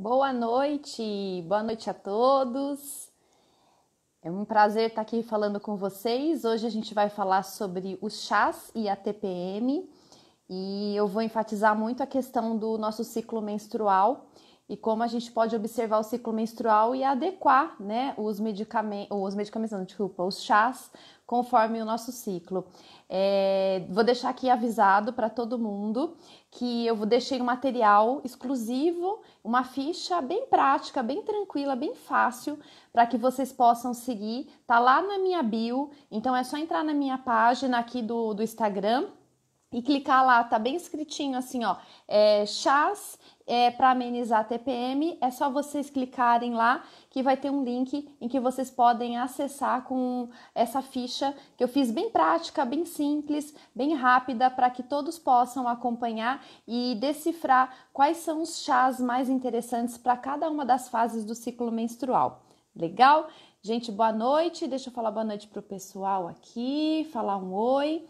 Boa noite, boa noite a todos. É um prazer estar aqui falando com vocês. Hoje a gente vai falar sobre os chás e a TPM e eu vou enfatizar muito a questão do nosso ciclo menstrual e como a gente pode observar o ciclo menstrual e adequar né, os medicamentos, os medicamentos, não, desculpa, os chás conforme o nosso ciclo. É, vou deixar aqui avisado para todo mundo que eu deixei um material exclusivo, uma ficha bem prática, bem tranquila, bem fácil, para que vocês possam seguir. Tá lá na minha bio, então é só entrar na minha página aqui do, do Instagram e clicar lá, tá bem escritinho assim, ó, é, chás é, para amenizar TPM, é só vocês clicarem lá que vai ter um link em que vocês podem acessar com essa ficha que eu fiz bem prática, bem simples, bem rápida para que todos possam acompanhar e decifrar quais são os chás mais interessantes para cada uma das fases do ciclo menstrual. Legal? Gente, boa noite. Deixa eu falar boa noite pro pessoal aqui, falar um oi.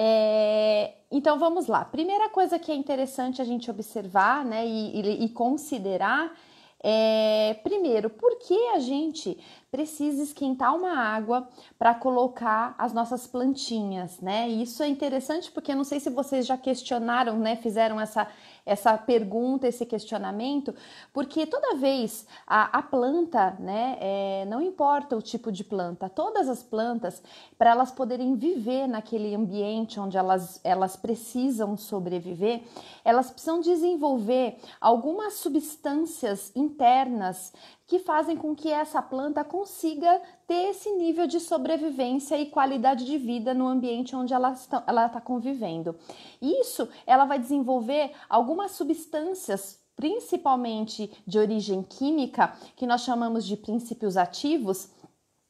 É, então vamos lá. Primeira coisa que é interessante a gente observar né, e, e, e considerar é, primeiro, por que a gente precisa esquentar uma água para colocar as nossas plantinhas, né? isso é interessante porque não sei se vocês já questionaram, né? Fizeram essa, essa pergunta, esse questionamento, porque toda vez a, a planta, né, é, não importa o tipo de planta, todas as plantas, para elas poderem viver naquele ambiente onde elas, elas precisam sobreviver, elas precisam desenvolver algumas substâncias internas que fazem com que essa planta consiga ter esse nível de sobrevivência e qualidade de vida no ambiente onde ela está tá convivendo. Isso ela vai desenvolver algumas substâncias principalmente de origem química, que nós chamamos de princípios ativos,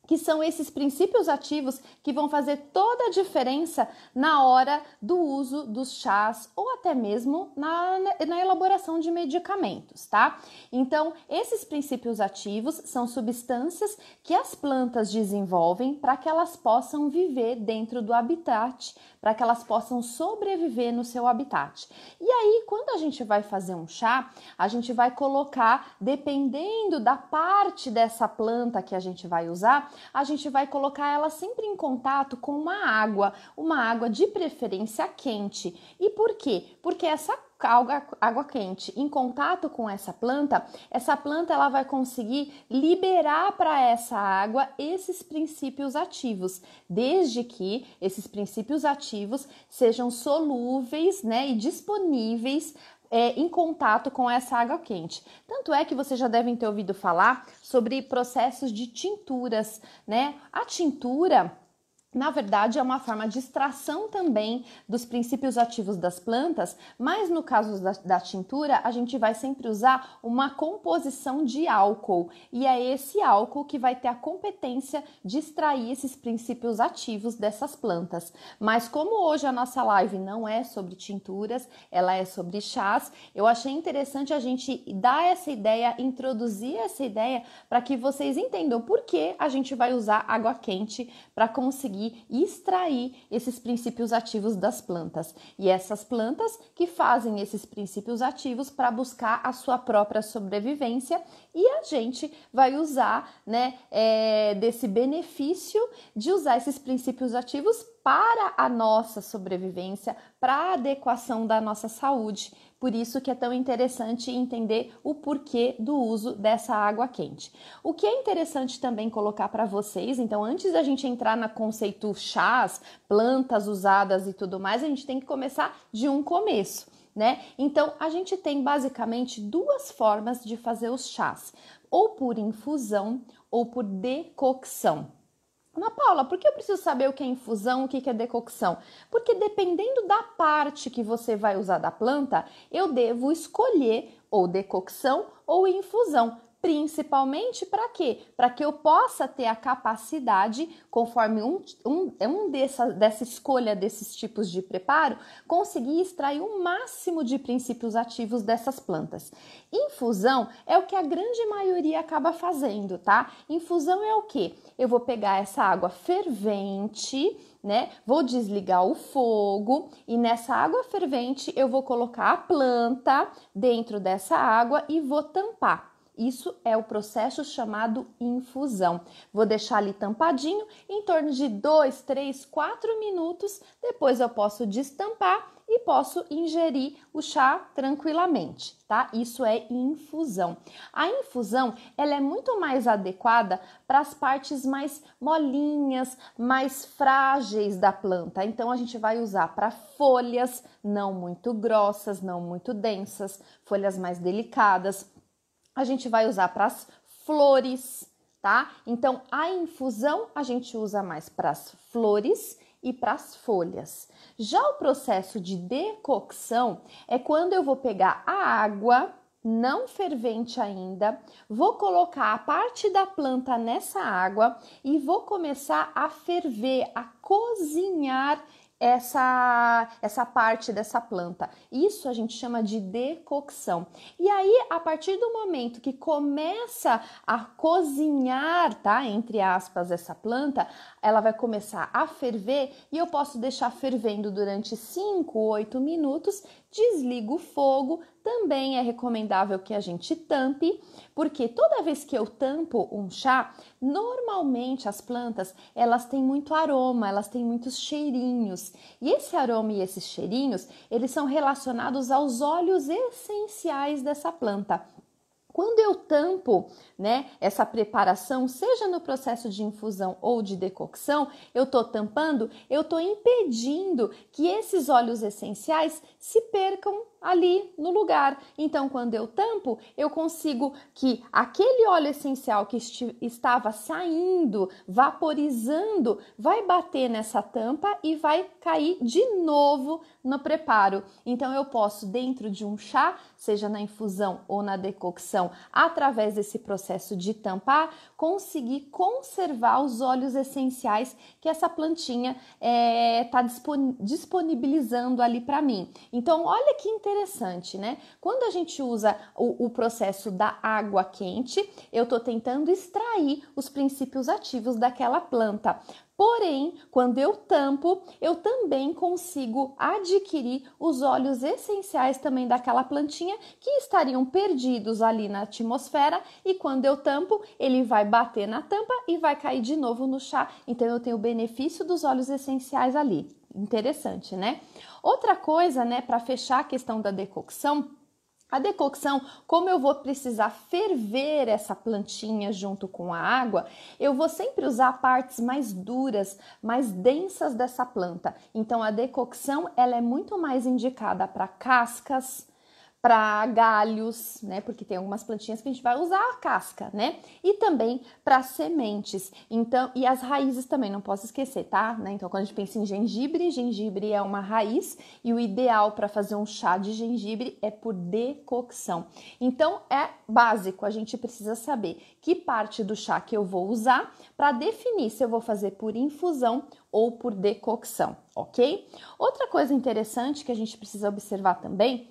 que são esses princípios ativos que vão fazer toda a diferença na hora do uso dos chás ou até mesmo na, na elaboração de medicamentos, tá? Então, esses princípios ativos são substâncias que as plantas desenvolvem para que elas possam viver dentro do habitat para que elas possam sobreviver no seu habitat. E aí, quando a gente vai fazer um chá, a gente vai colocar, dependendo da parte dessa planta que a gente vai usar, a gente vai colocar ela sempre em contato com uma água, uma água de preferência quente. E por quê? Porque essa água, água quente. Em contato com essa planta, essa planta ela vai conseguir liberar para essa água esses princípios ativos, desde que esses princípios ativos sejam solúveis, né, e disponíveis é, em contato com essa água quente. Tanto é que vocês já devem ter ouvido falar sobre processos de tinturas, né? A tintura na verdade, é uma forma de extração também dos princípios ativos das plantas, mas no caso da, da, tintura, a gente vai sempre usar uma composição de álcool, e é esse álcool que vai ter a competência de extrair esses princípios ativos dessas plantas. Mas, como hoje a nossa live não é sobre tinturas, ela é sobre chás, eu achei interessante a gente dar essa ideia, introduzir essa ideia, para que vocês entendam por que a gente vai usar água quente para conseguir conseguir extrair esses princípios ativos das plantas. E essas plantas que fazem esses princípios ativos para buscar a sua própria sobrevivência e a gente vai usar né, é, desse benefício de usar esses princípios ativos para a nossa sobrevivência, para a adequação da nossa saúde. Por isso que é tão interessante entender o porquê do uso dessa água quente. O que é interessante também colocar para vocês, então antes da gente entrar no conceito chás, plantas usadas e tudo mais, a gente tem que começar de um começo. Né? Então, a gente tem basicamente duas formas de fazer os chás: ou por infusão ou por decocção. Ana Paula, por que eu preciso saber o que é infusão, o que é decocção? Porque dependendo da parte que você vai usar da planta, eu devo escolher ou decocção ou infusão principalmente para quê? Para que eu possa ter a capacidade, conforme um, um, um dessa, dessa escolha desses tipos de preparo, conseguir extrair o máximo de princípios ativos dessas plantas. Infusão é o que a grande maioria acaba fazendo, tá? Infusão é o que? Eu vou pegar essa água fervente, né? Vou desligar o fogo e nessa água fervente eu vou colocar a planta dentro dessa água e vou tampar. Isso é o processo chamado infusão. Vou deixar ali tampadinho em torno de 2, 3, 4 minutos. Depois eu posso destampar e posso ingerir o chá tranquilamente, tá? Isso é infusão. A infusão, ela é muito mais adequada para as partes mais molinhas, mais frágeis da planta. Então a gente vai usar para folhas não muito grossas, não muito densas, folhas mais delicadas a gente vai usar para as flores, tá? Então, a infusão a gente usa mais para as flores e para as folhas. Já o processo de decocção é quando eu vou pegar a água não fervente ainda, vou colocar a parte da planta nessa água e vou começar a ferver, a cozinhar essa, essa parte dessa planta. Isso a gente chama de decocção. E aí, a partir do momento que começa a cozinhar, tá? Entre aspas, essa planta, ela vai começar a ferver e eu posso deixar fervendo durante 5, 8 minutos, desligo o fogo, também é recomendável que a gente tampe, porque toda vez que eu tampo um chá, normalmente as plantas, elas têm muito aroma, elas têm muitos cheirinhos. E esse aroma e esses cheirinhos, eles são relacionados aos óleos essenciais dessa planta quando eu tampo, né, essa preparação, seja no processo de infusão ou de decocção, eu tô tampando, eu tô impedindo que esses óleos essenciais se percam ali no lugar. Então, quando eu tampo, eu consigo que aquele óleo essencial que estava saindo, vaporizando, vai bater nessa tampa e vai cair de novo no preparo. Então, eu posso, dentro de um chá, seja na infusão ou na decocção, através desse processo de tampar, conseguir conservar os óleos essenciais que essa plantinha está eh, é, disponibilizando ali para mim. Então, olha que interessante interessante, né? Quando a gente usa o, o processo da água quente, eu estou tentando extrair os princípios ativos daquela planta. Porém, quando eu tampo, eu também consigo adquirir os óleos essenciais também daquela plantinha que estariam perdidos ali na atmosfera. E quando eu tampo, ele vai bater na tampa e vai cair de novo no chá. Então, eu tenho o benefício dos óleos essenciais ali interessante, né? Outra coisa, né, para fechar a questão da decocção, a decocção, como eu vou precisar ferver essa plantinha junto com a água, eu vou sempre usar partes mais duras, mais densas dessa planta. Então a decocção, ela é muito mais indicada para cascas, para galhos, né? Porque tem algumas plantinhas que a gente vai usar a casca, né? E também para sementes. Então, e as raízes também, não posso esquecer, tá? Né? Então, quando a gente pensa em gengibre, gengibre é uma raiz e o ideal para fazer um chá de gengibre é por decocção. Então, é básico, a gente precisa saber que parte do chá que eu vou usar para definir se eu vou fazer por infusão ou por decocção, ok? Outra coisa interessante que a gente precisa observar também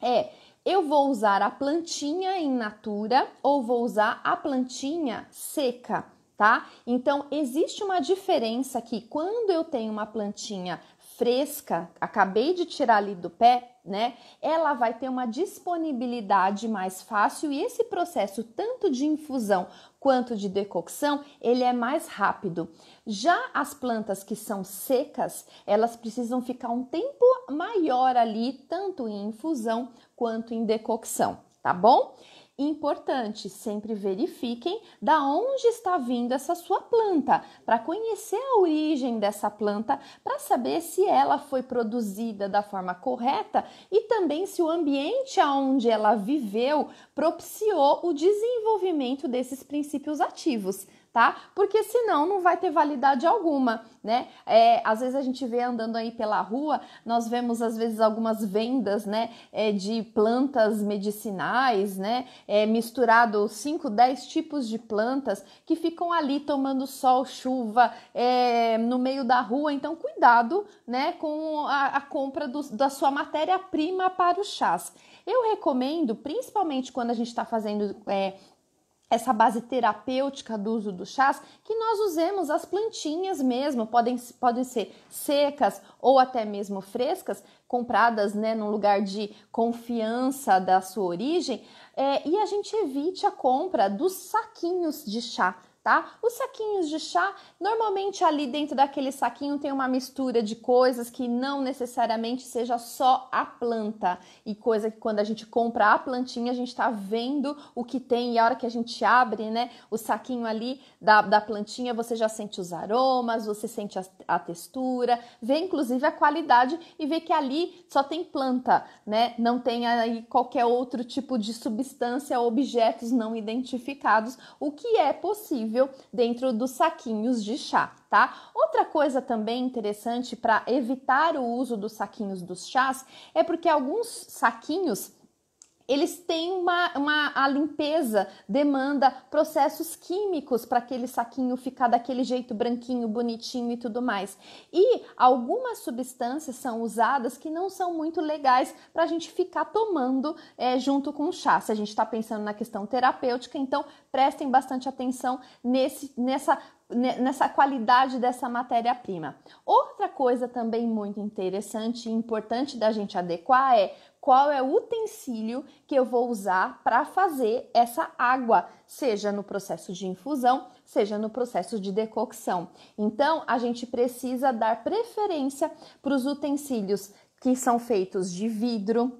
é eu vou usar a plantinha em natura ou vou usar a plantinha seca, tá? Então existe uma diferença aqui. Quando eu tenho uma plantinha fresca, acabei de tirar ali do pé, né? Ela vai ter uma disponibilidade mais fácil e esse processo tanto de infusão quanto de decocção, ele é mais rápido. Já as plantas que são secas, elas precisam ficar um tempo maior ali, tanto em infusão quanto em decocção, tá bom? Importante, sempre verifiquem da onde está vindo essa sua planta, para conhecer a origem dessa planta, para saber se ela foi produzida da forma correta e também se o ambiente aonde ela viveu propiciou o desenvolvimento desses princípios ativos tá? Porque senão não vai ter validade alguma, né? É, às vezes a gente vê andando aí pela rua, nós vemos às vezes algumas vendas, né, é, de plantas medicinais, né, é, misturado 5, 10 tipos de plantas que ficam ali tomando sol, chuva, é, no meio da rua. Então, cuidado, né, com a, a compra do, da sua matéria-prima para o chás. Eu recomendo, principalmente quando a gente está fazendo é, essa base terapêutica do uso do chás, que nós usemos as plantinhas mesmo, podem, podem ser secas ou até mesmo frescas, compradas né, num lugar de confiança da sua origem, é, e a gente evite a compra dos saquinhos de chá tá? Os saquinhos de chá, normalmente ali dentro daquele saquinho tem uma mistura de coisas que não necessariamente seja só a planta e coisa que quando a gente compra a plantinha, a gente tá vendo o que tem e a hora que a gente abre, né, o saquinho ali da, da plantinha, você já sente os aromas, você sente a, a textura, vê inclusive a qualidade e vê que ali só tem planta, né? Não tem aí qualquer outro tipo de substância objetos não identificados, o que é possível disponível dentro dos saquinhos de chá, tá? Outra coisa também interessante para evitar o uso dos saquinhos dos chás é porque alguns saquinhos eles têm uma, uma a limpeza demanda processos químicos para aquele saquinho ficar daquele jeito branquinho, bonitinho e tudo mais. E algumas substâncias são usadas que não são muito legais para a gente ficar tomando é, junto com o chá. Se a gente está pensando na questão terapêutica, então prestem bastante atenção nesse, nessa nessa qualidade dessa matéria-prima. Outra coisa também muito interessante e importante da gente adequar é qual é o utensílio que eu vou usar para fazer essa água, seja no processo de infusão, seja no processo de decocção. Então, a gente precisa dar preferência para os utensílios que são feitos de vidro.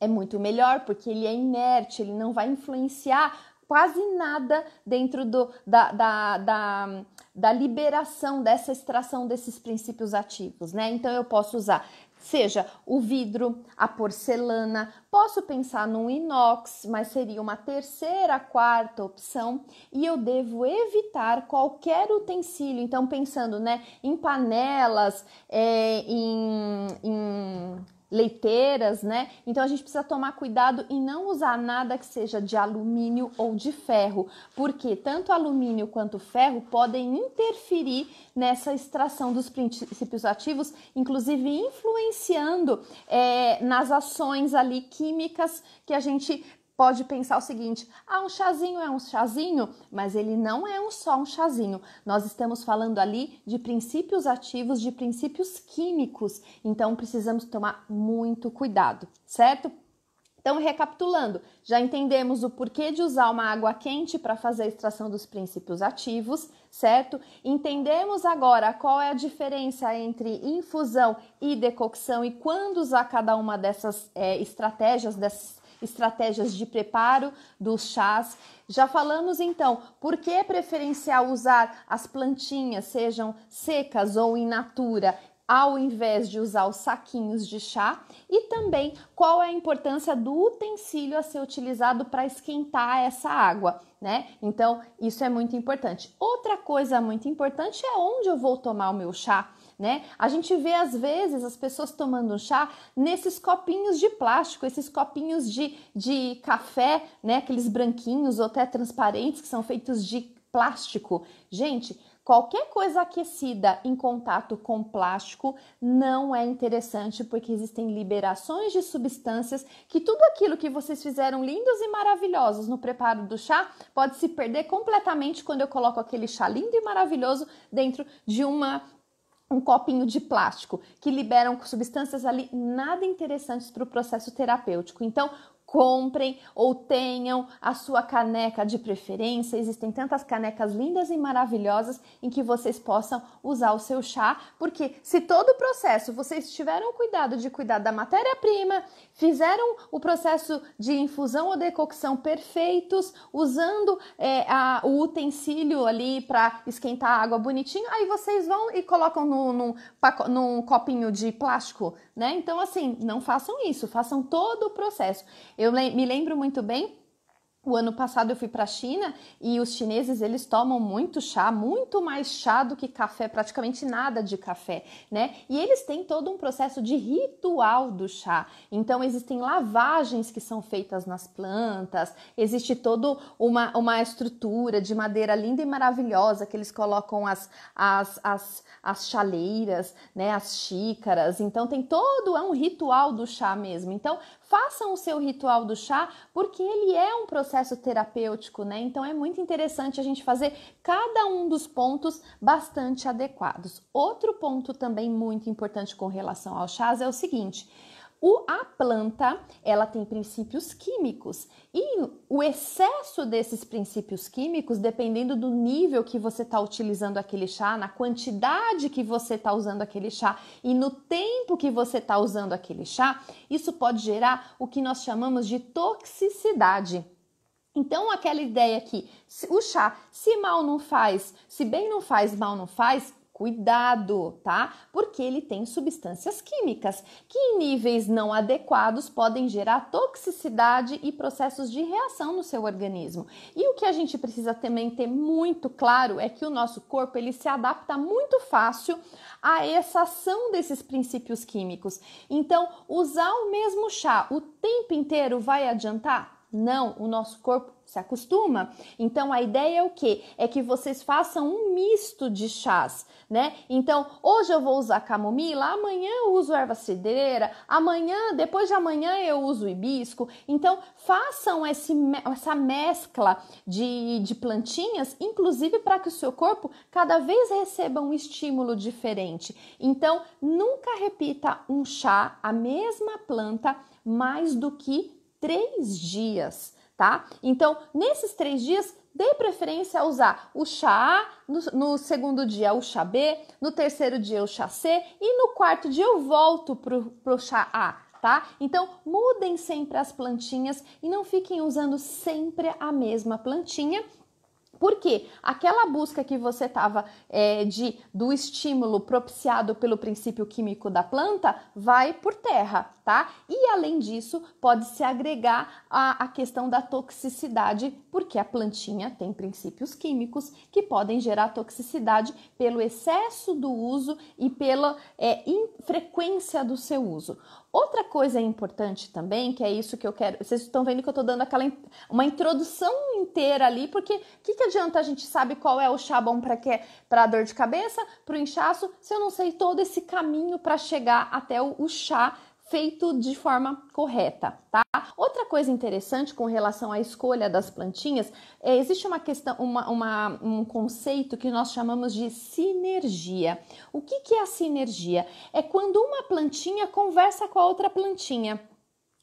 É muito melhor porque ele é inerte, ele não vai influenciar quase nada dentro do, da, da, da, da, liberação dessa extração desses princípios ativos, né? Então eu posso usar seja o vidro, a porcelana, posso pensar num inox, mas seria uma terceira, quarta opção, e eu devo evitar qualquer utensílio. Então, pensando né, em panelas, é, em, em leiteiras, né? Então a gente precisa tomar cuidado e não usar nada que seja de alumínio ou de ferro, porque tanto alumínio quanto ferro podem interferir nessa extração dos princípios ativos, inclusive influenciando é, nas ações ali químicas que a gente pode pensar o seguinte: ah, um chazinho é um chazinho, mas ele não é um só um chazinho. Nós estamos falando ali de princípios ativos, de princípios químicos, então precisamos tomar muito cuidado, certo? Então, recapitulando, já entendemos o porquê de usar uma água quente para fazer a extração dos princípios ativos, certo? Entendemos agora qual é a diferença entre infusão e decocção e quando usar cada uma dessas é, estratégias, dessas estratégias de preparo dos chás. Já falamos então por que é preferencial usar as plantinhas, sejam secas ou in natura, ao invés de usar os saquinhos de chá e também qual é a importância do utensílio a ser utilizado para esquentar essa água né? Então, isso é muito importante. Outra coisa muito importante é onde eu vou tomar o meu chá, né? A gente vê às vezes as pessoas tomando chá nesses copinhos de plástico, esses copinhos de, de café, né? Aqueles branquinhos ou até transparentes que são feitos de plástico. Gente, Qualquer coisa aquecida em contato com plástico não é interessante porque existem liberações de substâncias que tudo aquilo que vocês fizeram lindos e maravilhosos no preparo do chá pode se perder completamente quando eu coloco aquele chá lindo e maravilhoso dentro de uma um copinho de plástico que liberam substâncias ali nada interessantes para o processo terapêutico. Então, comprem ou tenham a sua caneca de preferência. Existem tantas canecas lindas e maravilhosas em que vocês possam usar o seu chá, porque se todo o processo vocês tiveram cuidado de cuidar da matéria-prima, fizeram o processo de infusão ou decocção perfeitos, usando é, a, o utensílio ali para esquentar a água bonitinho, aí vocês vão e colocam no, num, num copinho de plástico, né? Então, assim, não façam isso, façam todo o processo. Eu eu me lembro muito bem o ano passado eu fui para a China e os chineses eles tomam muito chá, muito mais chá do que café, praticamente nada de café, né? E eles têm todo um processo de ritual do chá. Então existem lavagens que são feitas nas plantas, existe toda uma, uma estrutura de madeira linda e maravilhosa que eles colocam as, as, as, as chaleiras, né? As xícaras. Então tem todo é um ritual do chá mesmo. Então façam o seu ritual do chá, porque ele é um processo terapêutico, né? Então é muito interessante a gente fazer cada um dos pontos bastante adequados. Outro ponto também muito importante com relação aos chás é o seguinte: o, a planta, ela tem princípios químicos e o excesso desses princípios químicos, dependendo do nível que você está utilizando aquele chá, na quantidade que você está usando aquele chá e no tempo que você está usando aquele chá, isso pode gerar o que nós chamamos de toxicidade. Então, aquela ideia que o chá, se mal não faz, se bem não faz, mal não faz, Cuidado, tá? Porque ele tem substâncias químicas que, em níveis não adequados, podem gerar toxicidade e processos de reação no seu organismo. E o que a gente precisa também ter muito claro é que o nosso corpo ele se adapta muito fácil a essa ação desses princípios químicos. Então, usar o mesmo chá o tempo inteiro vai adiantar? Não, o nosso corpo se acostuma. Então a ideia é o que? É que vocês façam um misto de chás, né? Então hoje eu vou usar camomila, amanhã eu uso erva cedreira, amanhã, depois de amanhã eu uso hibisco. Então façam esse, essa mescla de, de plantinhas, inclusive para que o seu corpo cada vez receba um estímulo diferente. Então nunca repita um chá, a mesma planta, mais do que três dias tá? Então, nesses três dias, dê preferência a usar o chá A, no, no, segundo dia o chá B, no terceiro dia o chá C e no quarto dia eu volto pro, pro chá A. Tá? Então, mudem sempre as plantinhas e não fiquem usando sempre a mesma plantinha, porque aquela busca que você estava é, de do estímulo propiciado pelo princípio químico da planta vai por terra, tá? E além disso, pode se agregar a, a questão da toxicidade, porque a plantinha tem princípios químicos que podem gerar toxicidade pelo excesso do uso e pela é, frequência do seu uso. Outra coisa importante também, que é isso que eu quero. Vocês estão vendo que eu estou dando aquela uma introdução inteira ali, porque o que, que adianta a gente saber qual é o chá bom para que para dor de cabeça, para o inchaço, se eu não sei todo esse caminho para chegar até o, o chá feito de forma correta, tá? Outra coisa interessante com relação à escolha das plantinhas, é, existe uma questão, uma, uma, um conceito que nós chamamos de sinergia. O que, que é a sinergia? É quando uma plantinha conversa com a outra plantinha.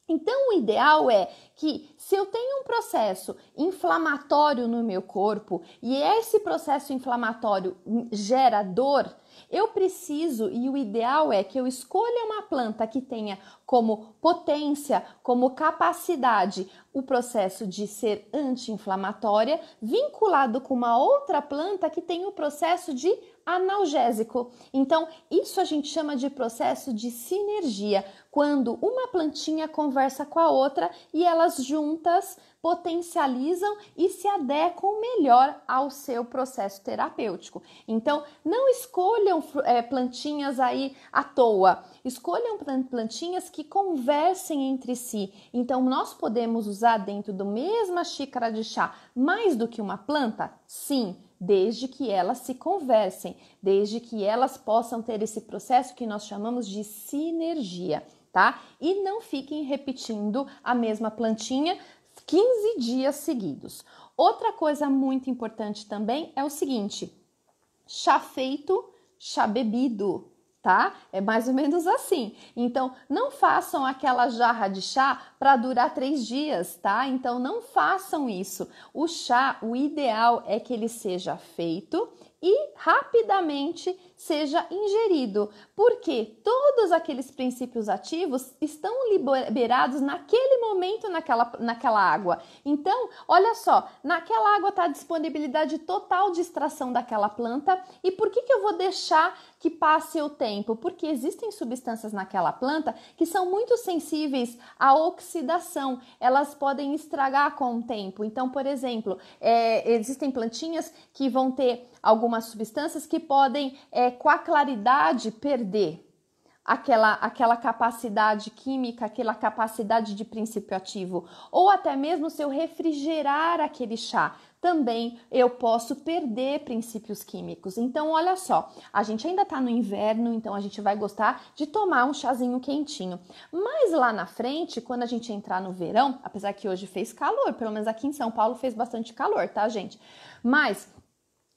Então, o ideal é que se eu tenho um processo inflamatório no meu corpo e esse processo inflamatório gera dor, eu preciso, e o ideal é que eu escolha uma planta que tenha como potência, como capacidade, o processo de ser anti-inflamatória, vinculado com uma outra planta que tem o processo de analgésico. Então, isso a gente chama de processo de sinergia, quando uma plantinha conversa com a outra e elas juntas potencializam e se adequam melhor ao seu processo terapêutico. Então, não escolham é, plantinhas aí à toa, escolham plantinhas que conversem entre si. Então, nós podemos usar dentro do mesma xícara de chá mais do que uma planta? Sim desde que elas se conversem, desde que elas possam ter esse processo que nós chamamos de sinergia, tá? E não fiquem repetindo a mesma plantinha 15 dias seguidos. Outra coisa muito importante também é o seguinte: chá feito, chá bebido tá? É mais ou menos assim. Então, não façam aquela jarra de chá para durar três dias, tá? Então, não façam isso. O chá, o ideal é que ele seja feito e rapidamente seja ingerido, porque todos aqueles princípios ativos estão liberados naquele momento naquela, naquela água. Então, olha só, naquela água está a disponibilidade total de extração daquela planta, e por que, que eu vou deixar que passe o tempo? Porque existem substâncias naquela planta que são muito sensíveis à oxidação, elas podem estragar com o tempo. Então, por exemplo, é, existem plantinhas que vão ter algumas substâncias que podem, é, com a claridade, perder aquela, aquela capacidade química, aquela capacidade de princípio ativo, ou até mesmo se eu refrigerar aquele chá, também eu posso perder princípios químicos. Então, olha só, a gente ainda está no inverno, então a gente vai gostar de tomar um chazinho quentinho. Mas lá na frente, quando a gente entrar no verão, apesar que hoje fez calor, pelo menos aqui em São Paulo fez bastante calor, tá, gente? Mas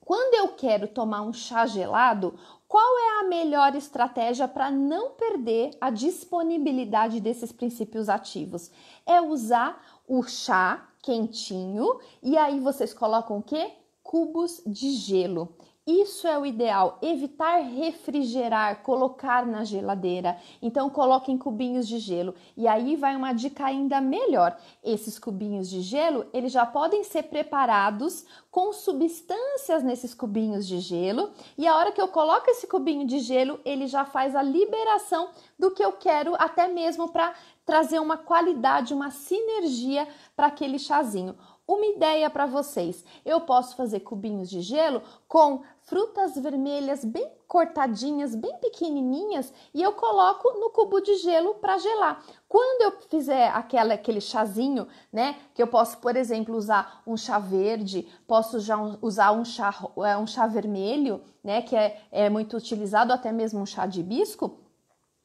quando eu quero tomar um chá gelado, qual é a melhor estratégia para não perder a disponibilidade desses princípios ativos? É usar o chá quentinho e aí vocês colocam o quê? Cubos de gelo. Isso é o ideal, evitar refrigerar, colocar na geladeira. Então coloque em cubinhos de gelo. E aí vai uma dica ainda melhor. Esses cubinhos de gelo, eles já podem ser preparados com substâncias nesses cubinhos de gelo, e a hora que eu coloco esse cubinho de gelo, ele já faz a liberação do que eu quero, até mesmo para trazer uma qualidade, uma sinergia para aquele chazinho uma ideia para vocês. Eu posso fazer cubinhos de gelo com frutas vermelhas bem cortadinhas, bem pequenininhas, e eu coloco no cubo de gelo para gelar. Quando eu fizer aquela, aquele chazinho, né, que eu posso, por exemplo, usar um chá verde, posso já usar um chá, é, um chá vermelho, né, que é, é muito utilizado, até mesmo um chá de hibisco,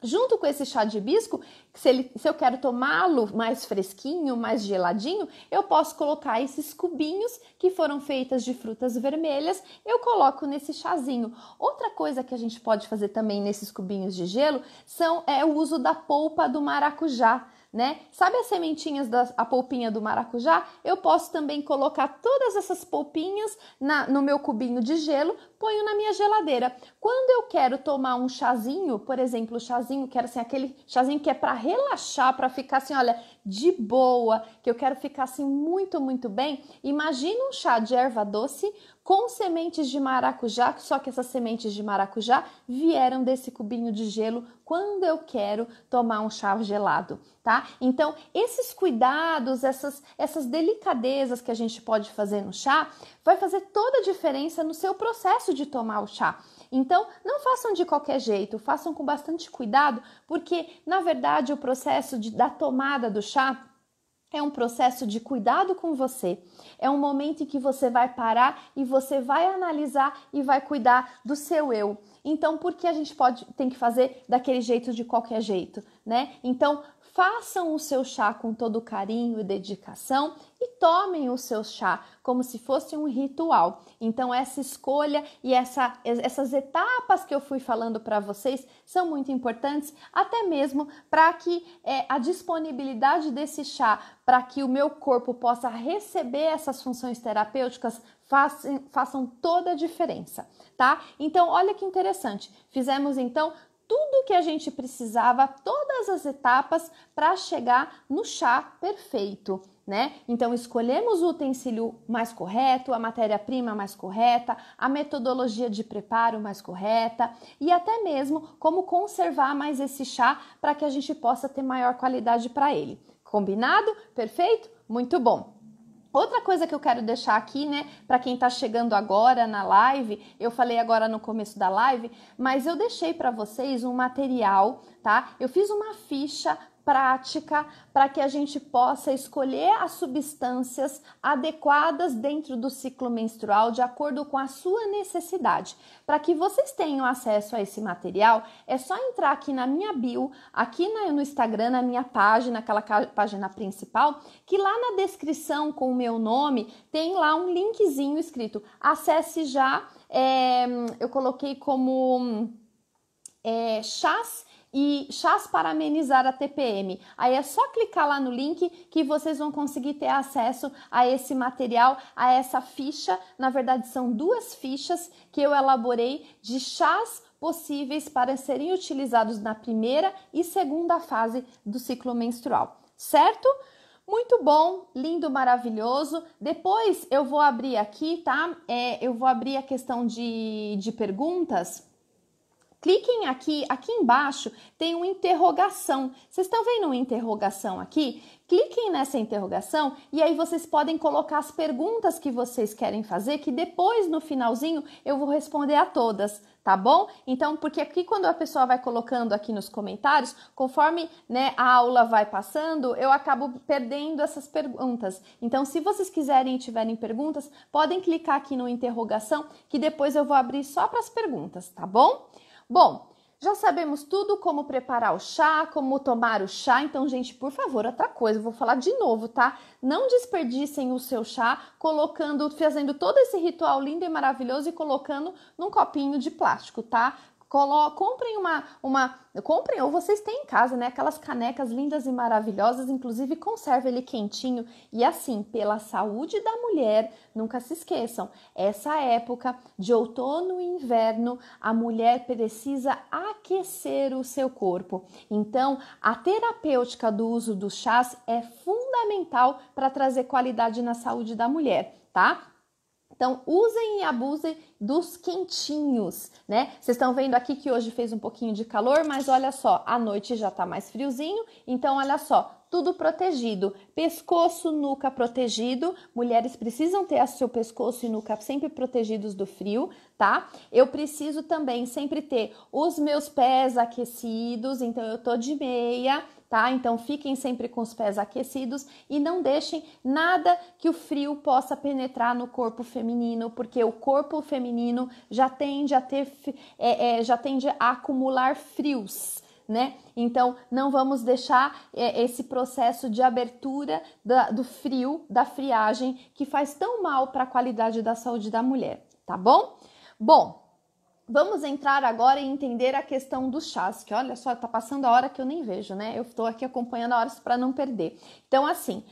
Junto com esse chá de hibisco, se, ele, se eu quero tomá-lo mais fresquinho, mais geladinho, eu posso colocar esses cubinhos que foram feitos de frutas vermelhas, eu coloco nesse chazinho. Outra coisa que a gente pode fazer também nesses cubinhos de gelo são é o uso da polpa do maracujá. Né? Sabe as sementinhas da a polpinha do maracujá? Eu posso também colocar todas essas polpinhas na, no meu cubinho de gelo ponho na minha geladeira. Quando eu quero tomar um chazinho, por exemplo, o chazinho, quero assim, aquele chazinho que é para relaxar, para ficar assim, olha, de boa, que eu quero ficar assim muito, muito bem, imagina um chá de erva doce com sementes de maracujá, só que essas sementes de maracujá vieram desse cubinho de gelo quando eu quero tomar um chá gelado, tá? Então, esses cuidados, essas, essas delicadezas que a gente pode fazer no chá, vai fazer toda a diferença no seu processo de tomar o chá. Então, não façam de qualquer jeito, façam com bastante cuidado, porque na verdade o processo de, da tomada do chá é um processo de cuidado com você. É um momento em que você vai parar e você vai analisar e vai cuidar do seu eu. Então, por que a gente pode tem que fazer daquele jeito de qualquer jeito, né? Então, façam o seu chá com todo carinho e dedicação e tomem o seu chá como se fosse um ritual. Então essa escolha e essa, essas etapas que eu fui falando para vocês são muito importantes, até mesmo para que é, a disponibilidade desse chá para que o meu corpo possa receber essas funções terapêuticas façam, façam toda a diferença, tá? Então olha que interessante. Fizemos então tudo que a gente precisava, todas as etapas para chegar no chá perfeito. Né? Então escolhemos o utensílio mais correto, a matéria-prima mais correta, a metodologia de preparo mais correta e até mesmo como conservar mais esse chá para que a gente possa ter maior qualidade para ele. Combinado? Perfeito? Muito bom. Outra coisa que eu quero deixar aqui, né, para quem está chegando agora na live, eu falei agora no começo da live, mas eu deixei para vocês um material, tá? Eu fiz uma ficha prática para que a gente possa escolher as substâncias adequadas dentro do ciclo menstrual de acordo com a sua necessidade. Para que vocês tenham acesso a esse material, é só entrar aqui na minha bio, aqui no Instagram, na minha página, aquela página principal, que lá na descrição com o meu nome tem lá um linkzinho escrito acesse já. É, eu coloquei como é, chás e chás para amenizar a TPM. Aí é só clicar lá no link que vocês vão conseguir ter acesso a esse material, a essa ficha. Na verdade, são duas fichas que eu elaborei de chás possíveis para serem utilizados na primeira e segunda fase do ciclo menstrual, certo? Muito bom, lindo, maravilhoso. Depois eu vou abrir aqui, tá? É, eu vou abrir a questão de, de perguntas Cliquem aqui, aqui embaixo tem uma interrogação. Vocês estão vendo uma interrogação aqui? Cliquem nessa interrogação e aí vocês podem colocar as perguntas que vocês querem fazer, que depois no finalzinho eu vou responder a todas, tá bom? Então, porque aqui quando a pessoa vai colocando aqui nos comentários, conforme né, a aula vai passando, eu acabo perdendo essas perguntas. Então, se vocês quiserem e tiverem perguntas, podem clicar aqui no interrogação, que depois eu vou abrir só para as perguntas, tá bom? Bom, já sabemos tudo como preparar o chá, como tomar o chá. Então, gente, por favor, outra coisa, vou falar de novo, tá? Não desperdicem o seu chá colocando, fazendo todo esse ritual lindo e maravilhoso e colocando num copinho de plástico, tá? Colo comprem uma, uma. Comprem, ou vocês têm em casa, né? Aquelas canecas lindas e maravilhosas, inclusive conserva ele quentinho. E assim, pela saúde da mulher, nunca se esqueçam, essa época de outono e inverno, a mulher precisa aquecer o seu corpo. Então, a terapêutica do uso dos chás é fundamental para trazer qualidade na saúde da mulher, tá? Então, usem e abusem dos quentinhos, né? Vocês estão vendo aqui que hoje fez um pouquinho de calor, mas olha só, à noite já tá mais friozinho, então olha só, tudo protegido. Pescoço, nuca protegido. Mulheres precisam ter seu pescoço e nuca sempre protegidos do frio, tá? Eu preciso também sempre ter os meus pés aquecidos, então eu tô de meia, tá? Então fiquem sempre com os pés aquecidos e não deixem nada que o frio possa penetrar no corpo feminino, porque o corpo feminino já tende a ter, é, é, já tende a acumular frios. Né? Então, não vamos deixar é, esse processo de abertura da, do frio, da friagem, que faz tão mal para a qualidade da saúde da mulher, tá bom? Bom, vamos entrar agora e entender a questão do chás, que olha só, tá passando a hora que eu nem vejo, né? Eu estou aqui acompanhando a hora para não perder. Então, assim,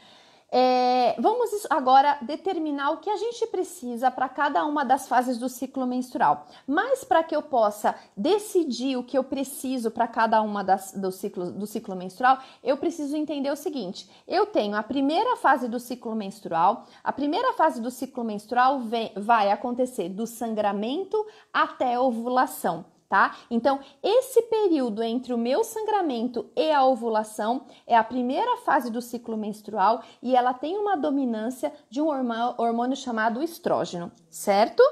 é, vamos agora determinar o que a gente precisa para cada uma das fases do ciclo menstrual. Mas para que eu possa decidir o que eu preciso para cada uma das, do, ciclo, do ciclo menstrual, eu preciso entender o seguinte: eu tenho a primeira fase do ciclo menstrual. A primeira fase do ciclo menstrual vem, vai acontecer do sangramento até ovulação tá? Então, esse período entre o meu sangramento e a ovulação é a primeira fase do ciclo menstrual e ela tem uma dominância de um hormônio chamado estrógeno, certo?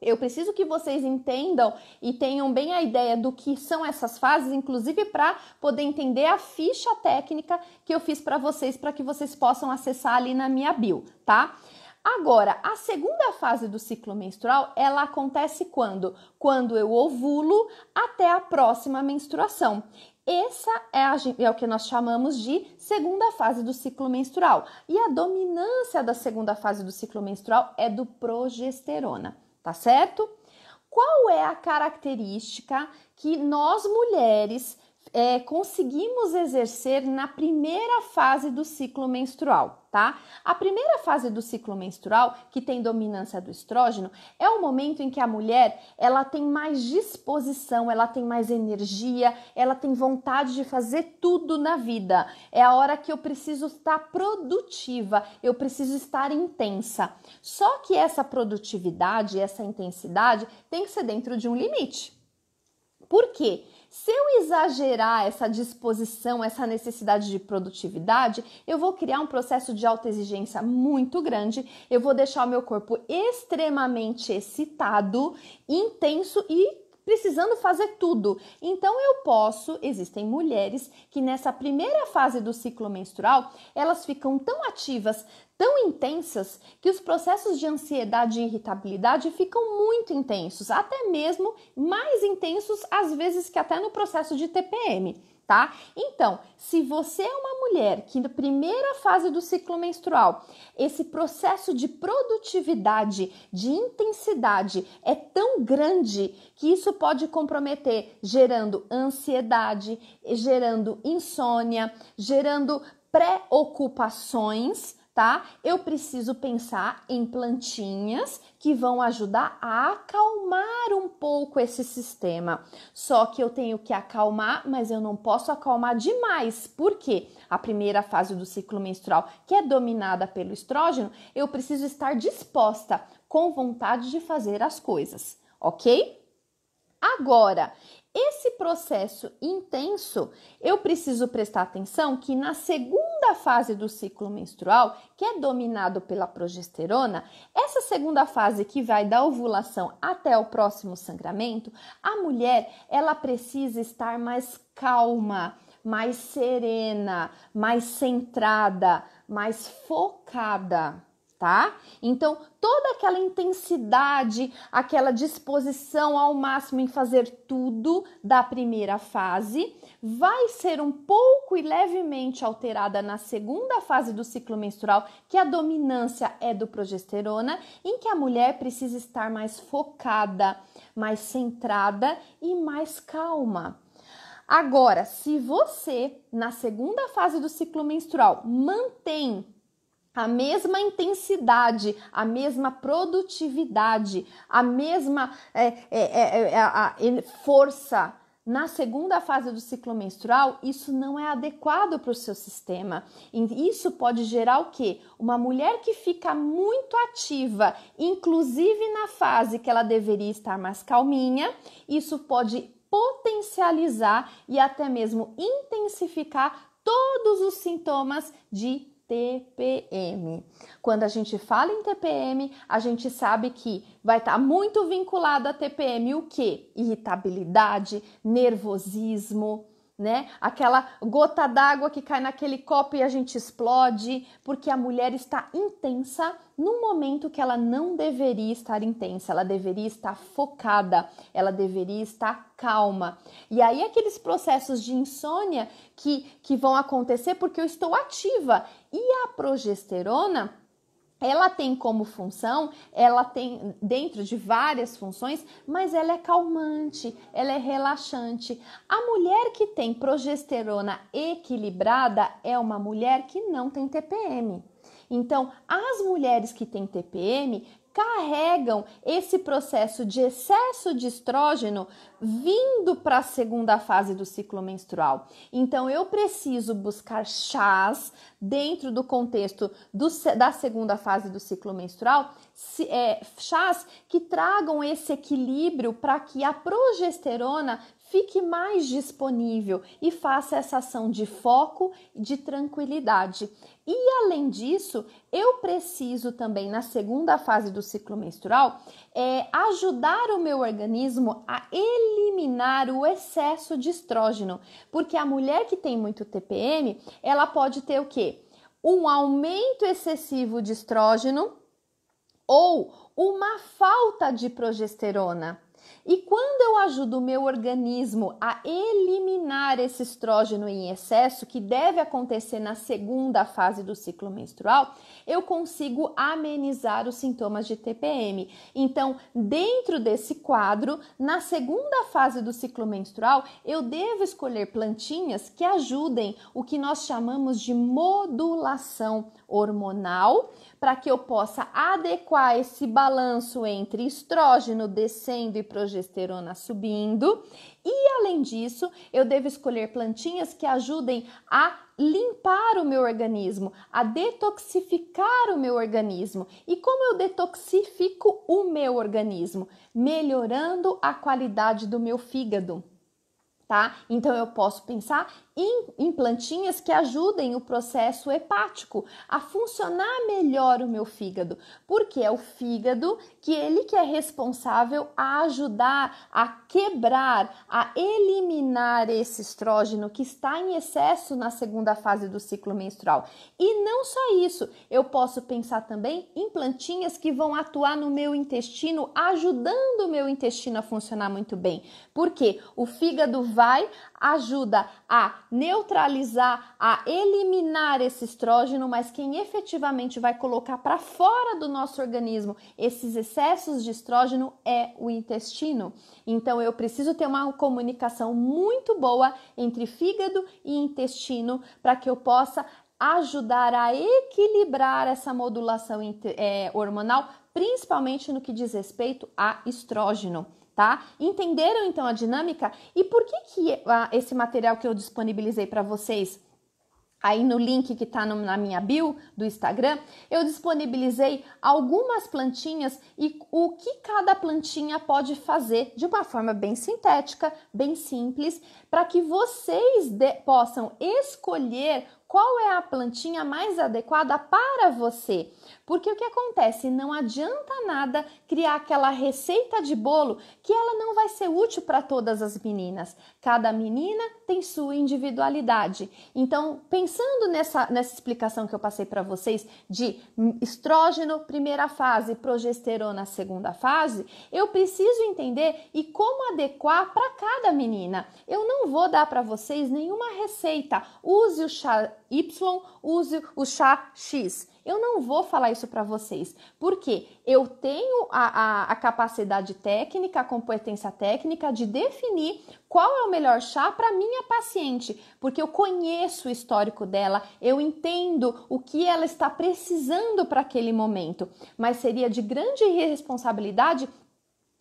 Eu preciso que vocês entendam e tenham bem a ideia do que são essas fases, inclusive para poder entender a ficha técnica que eu fiz para vocês, para que vocês possam acessar ali na minha bio, tá? Agora, a segunda fase do ciclo menstrual, ela acontece quando? Quando eu ovulo até a próxima menstruação. Essa é, a, é, o que nós chamamos de segunda fase do ciclo menstrual. E a dominância da segunda fase do ciclo menstrual é do progesterona, tá certo? Qual é a característica que nós mulheres é, conseguimos exercer na primeira fase do ciclo menstrual, tá? A primeira fase do ciclo menstrual, que tem dominância do estrógeno, é o momento em que a mulher ela tem mais disposição, ela tem mais energia, ela tem vontade de fazer tudo na vida. É a hora que eu preciso estar produtiva, eu preciso estar intensa. Só que essa produtividade, essa intensidade tem que ser dentro de um limite. Por quê? Se eu exagerar essa disposição, essa necessidade de produtividade, eu vou criar um processo de alta exigência muito grande, eu vou deixar o meu corpo extremamente excitado, intenso e precisando fazer tudo. Então eu posso, existem mulheres que nessa primeira fase do ciclo menstrual, elas ficam tão ativas, tão intensas que os processos de ansiedade e irritabilidade ficam muito intensos, até mesmo mais intensos às vezes que até no processo de TPM tá? Então, se você é uma mulher que na primeira fase do ciclo menstrual, esse processo de produtividade, de intensidade é tão grande que isso pode comprometer, gerando ansiedade, gerando insônia, gerando preocupações tá? Eu preciso pensar em plantinhas que vão ajudar a acalmar um pouco esse sistema. Só que eu tenho que acalmar, mas eu não posso acalmar demais. porque A primeira fase do ciclo menstrual, que é dominada pelo estrógeno, eu preciso estar disposta, com vontade de fazer as coisas, ok? Agora, esse processo intenso, eu preciso prestar atenção que na segunda fase do ciclo menstrual, que é dominado pela progesterona, essa segunda fase que vai da ovulação até o próximo sangramento, a mulher, ela precisa estar mais calma, mais serena, mais centrada, mais focada tá? Então, toda aquela intensidade, aquela disposição ao máximo em fazer tudo da primeira fase, vai ser um pouco e levemente alterada na segunda fase do ciclo menstrual, que a dominância é do progesterona, em que a mulher precisa estar mais focada, mais centrada e mais calma. Agora, se você na segunda fase do ciclo menstrual mantém a mesma intensidade, a mesma produtividade, a mesma é, é, é, é, é a força. Na segunda fase do ciclo menstrual, isso não é adequado para o seu sistema. E isso pode gerar o quê? Uma mulher que fica muito ativa, inclusive na fase que ela deveria estar mais calminha, isso pode potencializar e até mesmo intensificar todos os sintomas de TPM. Quando a gente fala em TPM, a gente sabe que vai estar tá muito vinculado a TPM o que? Irritabilidade, nervosismo, né? Aquela gota d'água que cai naquele copo e a gente explode, porque a mulher está intensa num momento que ela não deveria estar intensa, ela deveria estar focada, ela deveria estar calma. E aí aqueles processos de insônia que que vão acontecer porque eu estou ativa. E a progesterona ela tem como função, ela tem dentro de várias funções, mas ela é calmante, ela é relaxante. A mulher que tem progesterona equilibrada é uma mulher que não tem TPM. Então, as mulheres que têm TPM, carregam esse processo de excesso de estrógeno vindo para a segunda fase do ciclo menstrual. Então eu preciso buscar chás dentro do contexto do, da segunda fase do ciclo menstrual, se, é, chás que tragam esse equilíbrio para que a progesterona fique mais disponível e faça essa ação de foco e de tranquilidade. E além disso, eu preciso também, na segunda fase do ciclo menstrual, é, ajudar o meu organismo a eliminar o excesso de estrógeno. Porque a mulher que tem muito TPM, ela pode ter o quê? Um aumento excessivo de estrógeno ou uma falta de progesterona. E quando eu ajudo o meu organismo a eliminar esse estrógeno em excesso, que deve acontecer na segunda fase do ciclo menstrual, eu consigo amenizar os sintomas de TPM. Então, dentro desse quadro, na segunda fase do ciclo menstrual, eu devo escolher plantinhas que ajudem o que nós chamamos de modulação hormonal para que eu possa adequar esse balanço entre estrógeno descendo e progesterona subindo. E além disso, eu devo escolher plantinhas que ajudem a limpar o meu organismo, a detoxificar o meu organismo. E como eu detoxifico o meu organismo? Melhorando a qualidade do meu fígado. Tá? Então eu posso pensar em, plantinhas que ajudem o processo hepático a funcionar melhor o meu fígado, porque é o fígado que ele que é responsável a ajudar a quebrar, a eliminar esse estrógeno que está em excesso na segunda fase do ciclo menstrual. E não só isso, eu posso pensar também em plantinhas que vão atuar no meu intestino, ajudando o meu intestino a funcionar muito bem, porque o fígado vai ajuda a neutralizar, a eliminar esse estrógeno, mas quem efetivamente vai colocar para fora do nosso organismo esses excessos de estrógeno é o intestino. Então eu preciso ter uma comunicação muito boa entre fígado e intestino para que eu possa ajudar a equilibrar essa modulação eh, hormonal, principalmente no que diz respeito a estrógeno tá? Entenderam então a dinâmica? E por que que ah, esse material que eu disponibilizei para vocês aí no link que está na minha bio do Instagram, eu disponibilizei algumas plantinhas e o que cada plantinha pode fazer de uma forma bem sintética, bem simples, para que vocês de, possam escolher qual é a plantinha mais adequada para você. Porque o que acontece? Não adianta nada criar aquela receita de bolo que ela não vai ser útil para todas as meninas. Cada menina tem sua individualidade. Então, pensando nessa, nessa explicação que eu passei para vocês de estrógeno, primeira fase, progesterona, segunda fase, eu preciso entender e como adequar para cada menina. Eu não vou dar para vocês nenhuma receita. Use o chá Y, use o chá X. Eu não vou falar isso para vocês, porque eu tenho a, a, a, capacidade técnica, a competência técnica de definir qual é o melhor chá para minha paciente, porque eu conheço o histórico dela, eu entendo o que ela está precisando para aquele momento, mas seria de grande irresponsabilidade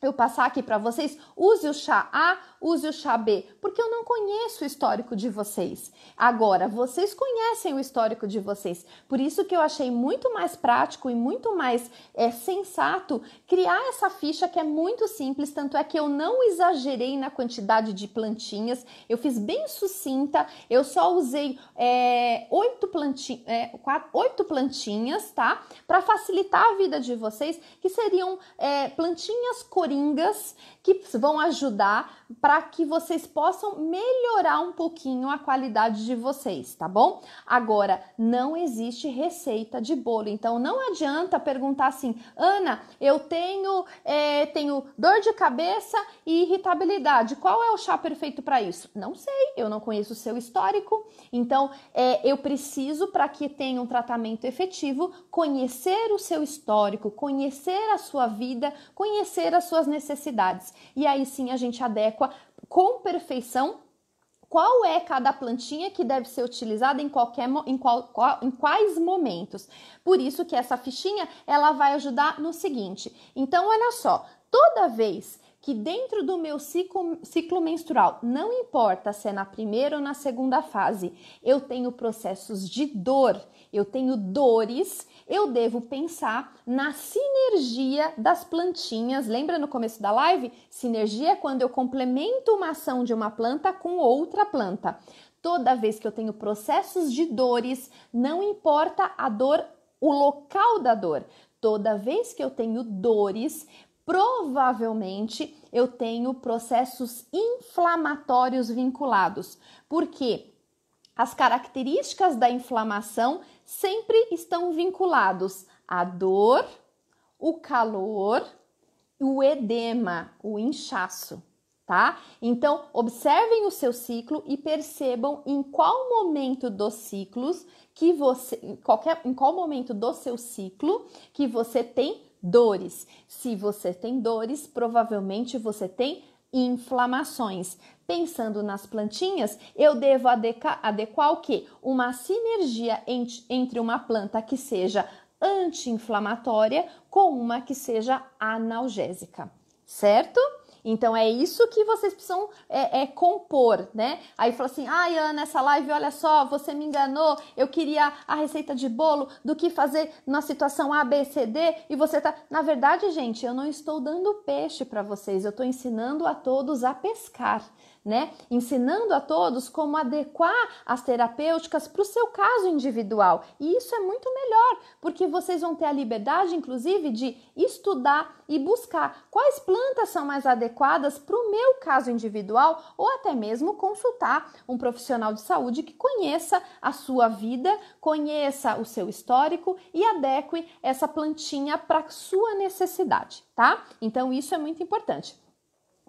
eu passar aqui para vocês, use o chá A, use o chá B, porque eu não conheço o histórico de vocês. Agora, vocês conhecem o histórico de vocês, por isso que eu achei muito mais prático e muito mais é, sensato criar essa ficha que é muito simples, tanto é que eu não exagerei na quantidade de plantinhas, eu fiz bem sucinta, eu só usei é, oito, planti é, quatro, oito plantinhas, tá? Para facilitar a vida de vocês, que seriam é, plantinhas coringas que vão ajudar para que vocês possam melhorar um pouquinho a qualidade de vocês, tá bom? Agora, não existe receita de bolo, então não adianta perguntar assim, Ana, eu tenho, é, tenho dor de cabeça e irritabilidade, qual é o chá perfeito para isso? Não sei, eu não conheço o seu histórico, então é, eu preciso, para que tenha um tratamento efetivo, conhecer o seu histórico, conhecer a sua vida, conhecer as suas necessidades, e aí sim a gente adequa com perfeição qual é cada plantinha que deve ser utilizada em, qualquer, em, qual, em quais momentos. Por isso que essa fichinha ela vai ajudar no seguinte. Então, olha só, toda vez que dentro do meu ciclo, ciclo, menstrual, não importa se é na primeira ou na segunda fase, eu tenho processos de dor, eu tenho dores eu devo pensar na sinergia das plantinhas. Lembra no começo da live? Sinergia é quando eu complemento uma ação de uma planta com outra planta. Toda vez que eu tenho processos de dores, não importa a dor, o local da dor. Toda vez que eu tenho dores, provavelmente eu tenho processos inflamatórios vinculados, porque as características da inflamação sempre estão vinculados à dor, o calor, o edema, o inchaço, tá? Então, observem o seu ciclo e percebam em qual momento dos ciclos que você, em, qualquer, em qual momento do seu ciclo que você tem dores. Se você tem dores, provavelmente você tem inflamações. Pensando nas plantinhas, eu devo adequar o que? Uma sinergia entre uma planta que seja anti-inflamatória com uma que seja analgésica, certo? Então é isso que vocês precisam é, é, compor, né? Aí fala assim: ai, Ana, essa live, olha só, você me enganou, eu queria a receita de bolo do que fazer na situação A, B, C, D, e você tá. Na verdade, gente, eu não estou dando peixe para vocês, eu estou ensinando a todos a pescar né? Ensinando a todos como adequar as terapêuticas para o seu caso individual. E isso é muito melhor, porque vocês vão ter a liberdade, inclusive, de estudar e buscar quais plantas são mais adequadas para o meu caso individual ou até mesmo consultar um profissional de saúde que conheça a sua vida, conheça o seu histórico e adeque essa plantinha para sua necessidade, tá? Então isso é muito importante.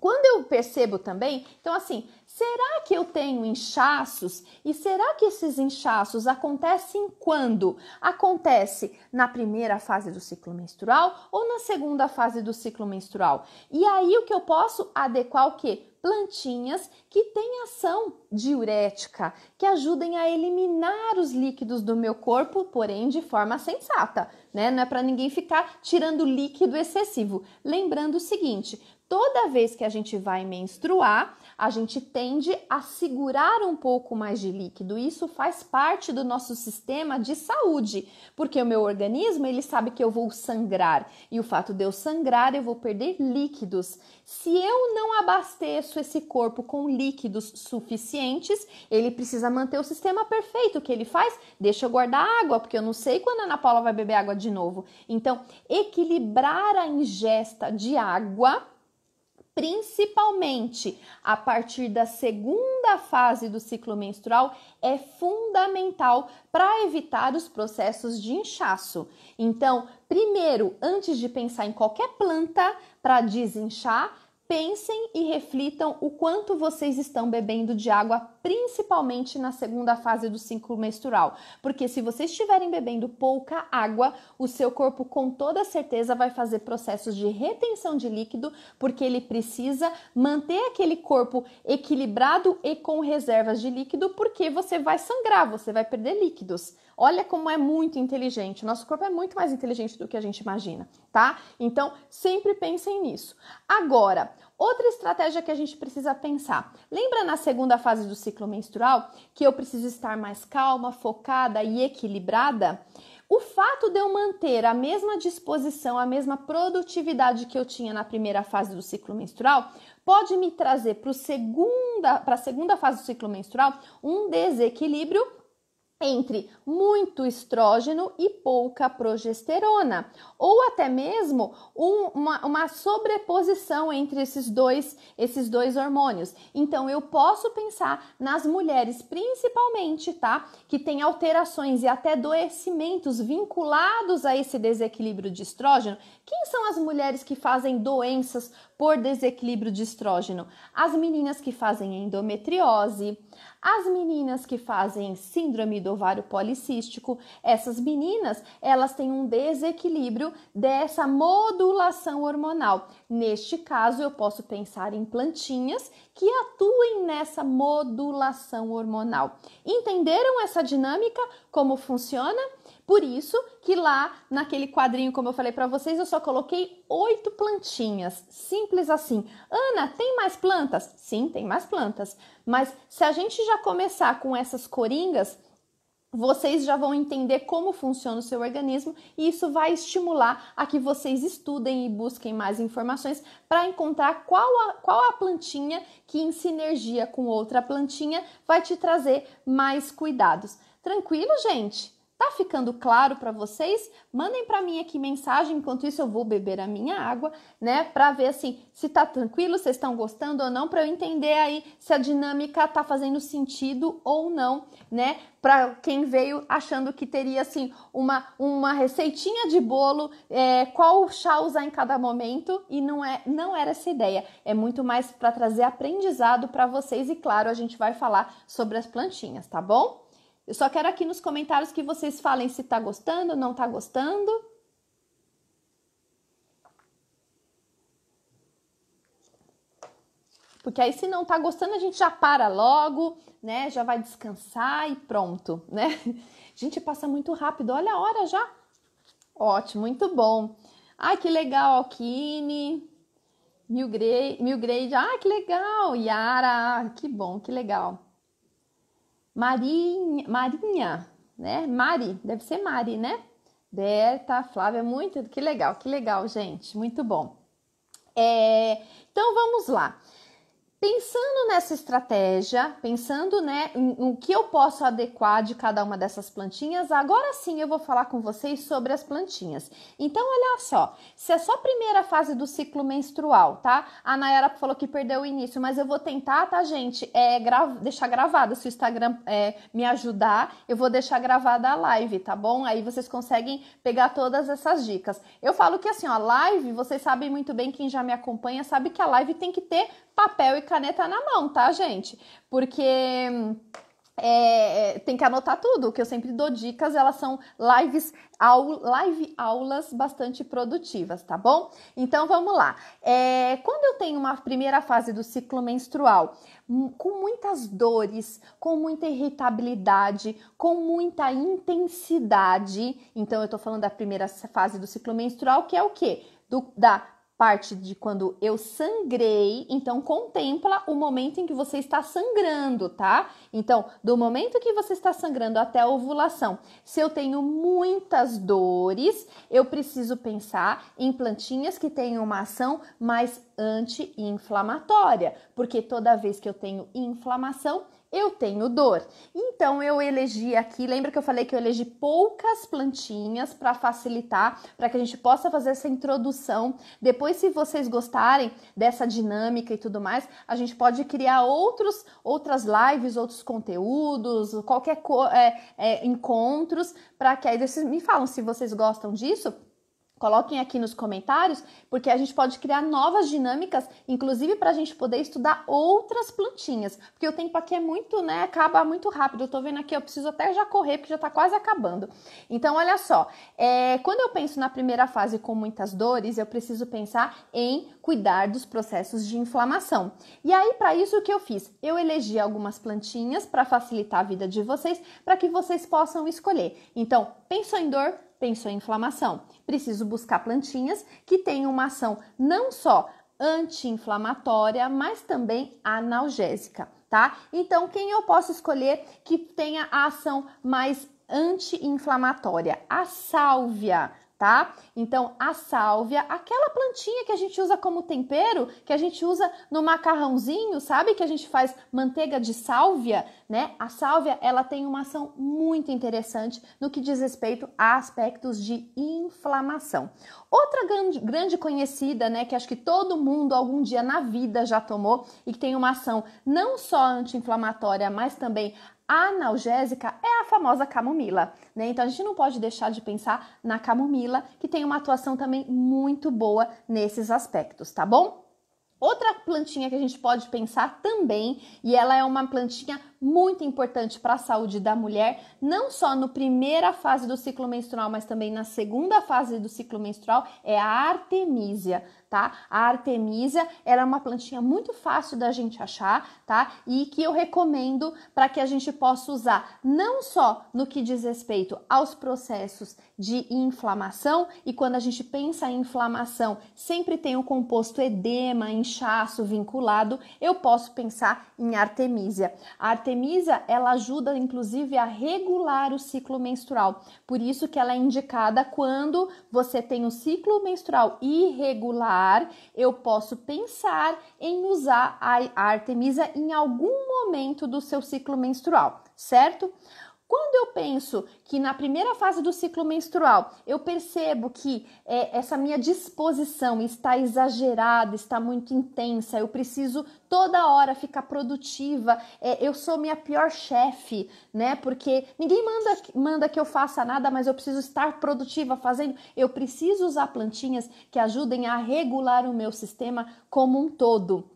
Quando eu percebo também, então assim, será que eu tenho inchaços? E será que esses inchaços acontecem quando? Acontece na primeira fase do ciclo menstrual ou na segunda fase do ciclo menstrual? E aí o que eu posso adequar o quê? plantinhas que têm ação diurética, que ajudem a eliminar os líquidos do meu corpo, porém de forma sensata, né? Não é para ninguém ficar tirando líquido excessivo. Lembrando o seguinte: toda vez que a gente vai menstruar, a gente tende a segurar um pouco mais de líquido. Isso faz parte do nosso sistema de saúde, porque o meu organismo, ele sabe que eu vou sangrar, e o fato de eu sangrar, eu vou perder líquidos. Se eu não abasteço esse corpo com líquidos suficientes, ele precisa manter o sistema perfeito. O que ele faz? Deixa eu guardar água, porque eu não sei quando a Ana Paula vai beber água de novo. Então, equilibrar a ingesta de água principalmente a partir da segunda fase do ciclo menstrual, é fundamental para evitar os processos de inchaço. Então, primeiro, antes de pensar em qualquer planta para desinchar, pensem e reflitam o quanto vocês estão bebendo de água, principalmente na segunda fase do ciclo menstrual. Porque se vocês estiverem bebendo pouca água, o seu corpo com toda certeza vai fazer processos de retenção de líquido, porque ele precisa manter aquele corpo equilibrado e com reservas de líquido, porque você vai sangrar, você vai perder líquidos. Olha como é muito inteligente. Nosso corpo é muito mais inteligente do que a gente imagina, tá? Então, sempre pensem nisso. Agora, Outra estratégia que a gente precisa pensar. Lembra na segunda fase do ciclo menstrual que eu preciso estar mais calma, focada e equilibrada? O fato de eu manter a mesma disposição, a mesma produtividade que eu tinha na primeira fase do ciclo menstrual, pode me trazer para a segunda fase do ciclo menstrual um desequilíbrio entre muito estrógeno e pouca progesterona, ou até mesmo um, uma, uma, sobreposição entre esses dois, esses dois hormônios. Então, eu posso pensar nas mulheres, principalmente, tá? Que tem alterações e até adoecimentos vinculados a esse desequilíbrio de estrógeno. Quem são as mulheres que fazem doenças por desequilíbrio de estrógeno? As meninas que fazem endometriose as meninas que fazem síndrome do ovário policístico, essas meninas, elas têm um desequilíbrio dessa modulação hormonal. Neste caso, eu posso pensar em plantinhas que atuem nessa modulação hormonal. Entenderam essa dinâmica como funciona? Por isso que lá naquele quadrinho, como eu falei para vocês, eu só coloquei oito plantinhas, simples assim. Ana, tem mais plantas? Sim, tem mais plantas. Mas se a gente já começar com essas coringas, vocês já vão entender como funciona o seu organismo e isso vai estimular a que vocês estudem e busquem mais informações para encontrar qual a, qual a plantinha que, em sinergia com outra plantinha, vai te trazer mais cuidados. Tranquilo, gente? Tá ficando claro para vocês? Mandem para mim aqui mensagem, enquanto isso eu vou beber a minha água, né, para ver assim se tá tranquilo, vocês estão gostando ou não, para eu entender aí se a dinâmica tá fazendo sentido ou não, né? Para quem veio achando que teria assim uma uma receitinha de bolo, é, qual chá usar em cada momento e não é não era essa ideia. É muito mais para trazer aprendizado para vocês e claro, a gente vai falar sobre as plantinhas, tá bom? Eu só quero aqui nos comentários que vocês falem se tá gostando, não tá gostando. Porque aí se não tá gostando, a gente já para logo, né? Já vai descansar e pronto, né? Gente, passa muito rápido. Olha a hora já. Ótimo, muito bom. Ai, que legal, Alkine. Milgrade, Milgrade. Ah, que legal. Yara, que bom, que legal. Marinha, Marinha, né? Mari, deve ser Mari, né? Berta, Flávia, muito, que legal, que legal, gente, muito bom. É, então vamos lá. Pensando nessa estratégia, pensando né, no que eu posso adequar de cada uma dessas plantinhas, agora sim eu vou falar com vocês sobre as plantinhas. Então, olha só, se é só a primeira fase do ciclo menstrual, tá? A Nayara falou que perdeu o início, mas eu vou tentar, tá, gente? É, gra deixar gravada. Se o Instagram é, me ajudar, eu vou deixar gravada a live, tá bom? Aí vocês conseguem pegar todas essas dicas. Eu falo que assim, ó, live, vocês sabem muito bem, quem já me acompanha sabe que a live tem que ter papel e caneta na mão, tá, gente? Porque é, é, tem que anotar tudo, que eu sempre dou dicas, elas são lives, au, live aulas bastante produtivas, tá bom? Então vamos lá. É, quando eu tenho uma primeira fase do ciclo menstrual, hum, com muitas dores, com muita irritabilidade, com muita intensidade, então eu tô falando da primeira fase do ciclo menstrual, que é o quê? Do, da parte de quando eu sangrei, então contempla o momento em que você está sangrando, tá? Então, do momento que você está sangrando até a ovulação. Se eu tenho muitas dores, eu preciso pensar em plantinhas que tenham uma ação mais anti-inflamatória, porque toda vez que eu tenho inflamação, eu tenho dor. Então eu elegi aqui, lembra que eu falei que eu elegi poucas plantinhas para facilitar, para que a gente possa fazer essa introdução. Depois se vocês gostarem dessa dinâmica e tudo mais, a gente pode criar outros outras lives, outros conteúdos, qualquer co é, é, encontros para que aí vocês me falam se vocês gostam disso Coloquem aqui nos comentários, porque a gente pode criar novas dinâmicas, inclusive para a gente poder estudar outras plantinhas, porque o tempo aqui é muito, né? Acaba muito rápido. Eu tô vendo aqui, eu preciso até já correr, porque já tá quase acabando. Então, olha só, é, quando eu penso na primeira fase com muitas dores, eu preciso pensar em cuidar dos processos de inflamação. E aí, para isso, o que eu fiz? Eu elegi algumas plantinhas para facilitar a vida de vocês, para que vocês possam escolher. Então, pensou em dor? Pensou em inflamação. Preciso buscar plantinhas que tenham uma ação não só anti-inflamatória, mas também analgésica, tá? Então, quem eu posso escolher que tenha a ação mais anti-inflamatória? A sálvia tá? Então, a sálvia, aquela plantinha que a gente usa como tempero, que a gente usa no macarrãozinho, sabe? Que a gente faz manteiga de sálvia, né? A sálvia, ela tem uma ação muito interessante no que diz respeito a aspectos de inflamação. Outra grande, grande conhecida, né, que acho que todo mundo algum dia na vida já tomou e que tem uma ação não só anti-inflamatória, mas também analgésica é a famosa camomila, né? Então a gente não pode deixar de pensar na camomila, que tem uma atuação também muito boa nesses aspectos, tá bom? Outra plantinha que a gente pode pensar também, e ela é uma plantinha muito importante para a saúde da mulher, não só na primeira fase do ciclo menstrual, mas também na segunda fase do ciclo menstrual, é a artemisia, tá? A artemisia, era é uma plantinha muito fácil da gente achar, tá? E que eu recomendo para que a gente possa usar não só no que diz respeito aos processos de inflamação, e quando a gente pensa em inflamação, sempre tem o um composto edema, inchaço vinculado, eu posso pensar em artemisia. A artemisia Artemisa, ela ajuda inclusive a regular o ciclo menstrual. Por isso que ela é indicada quando você tem um ciclo menstrual irregular, eu posso pensar em usar a Artemisa em algum momento do seu ciclo menstrual, certo? Quando eu penso que na primeira fase do ciclo menstrual eu percebo que é, essa minha disposição está exagerada, está muito intensa, eu preciso toda hora ficar produtiva, é, eu sou minha pior chefe, né? Porque ninguém manda, manda que eu faça nada, mas eu preciso estar produtiva fazendo. Eu preciso usar plantinhas que ajudem a regular o meu sistema como um todo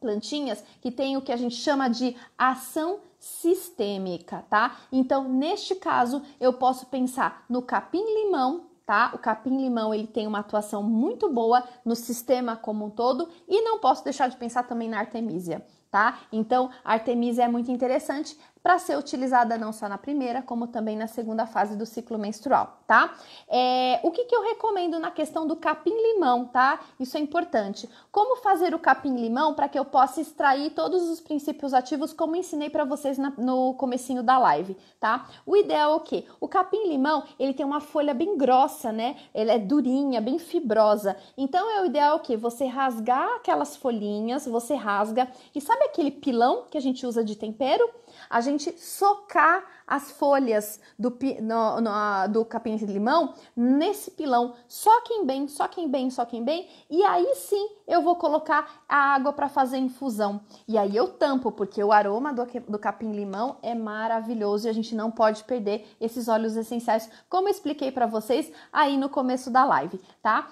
plantinhas que têm o que a gente chama de ação sistêmica, tá? Então, neste caso, eu posso pensar no capim-limão, tá? O capim-limão, ele tem uma atuação muito boa no sistema como um todo e não posso deixar de pensar também na artemisia, tá? Então, a artemisia é muito interessante, para ser utilizada não só na primeira, como também na segunda fase do ciclo menstrual, tá? É, o que, que eu recomendo na questão do capim-limão, tá? Isso é importante. Como fazer o capim-limão para que eu possa extrair todos os princípios ativos, como ensinei para vocês na, no comecinho da live, tá? O ideal é o quê? O capim-limão, ele tem uma folha bem grossa, né? Ele é durinha, bem fibrosa. Então, é o ideal é o quê? Você rasgar aquelas folhinhas, você rasga. E sabe aquele pilão que a gente usa de tempero? a gente socar as folhas do, no, no, do capim de limão nesse pilão. Soquem bem, soquem bem, soquem bem. E aí sim eu vou colocar a água para fazer infusão. E aí eu tampo, porque o aroma do, do capim-limão é maravilhoso e a gente não pode perder esses óleos essenciais, como eu expliquei para vocês aí no começo da live, tá?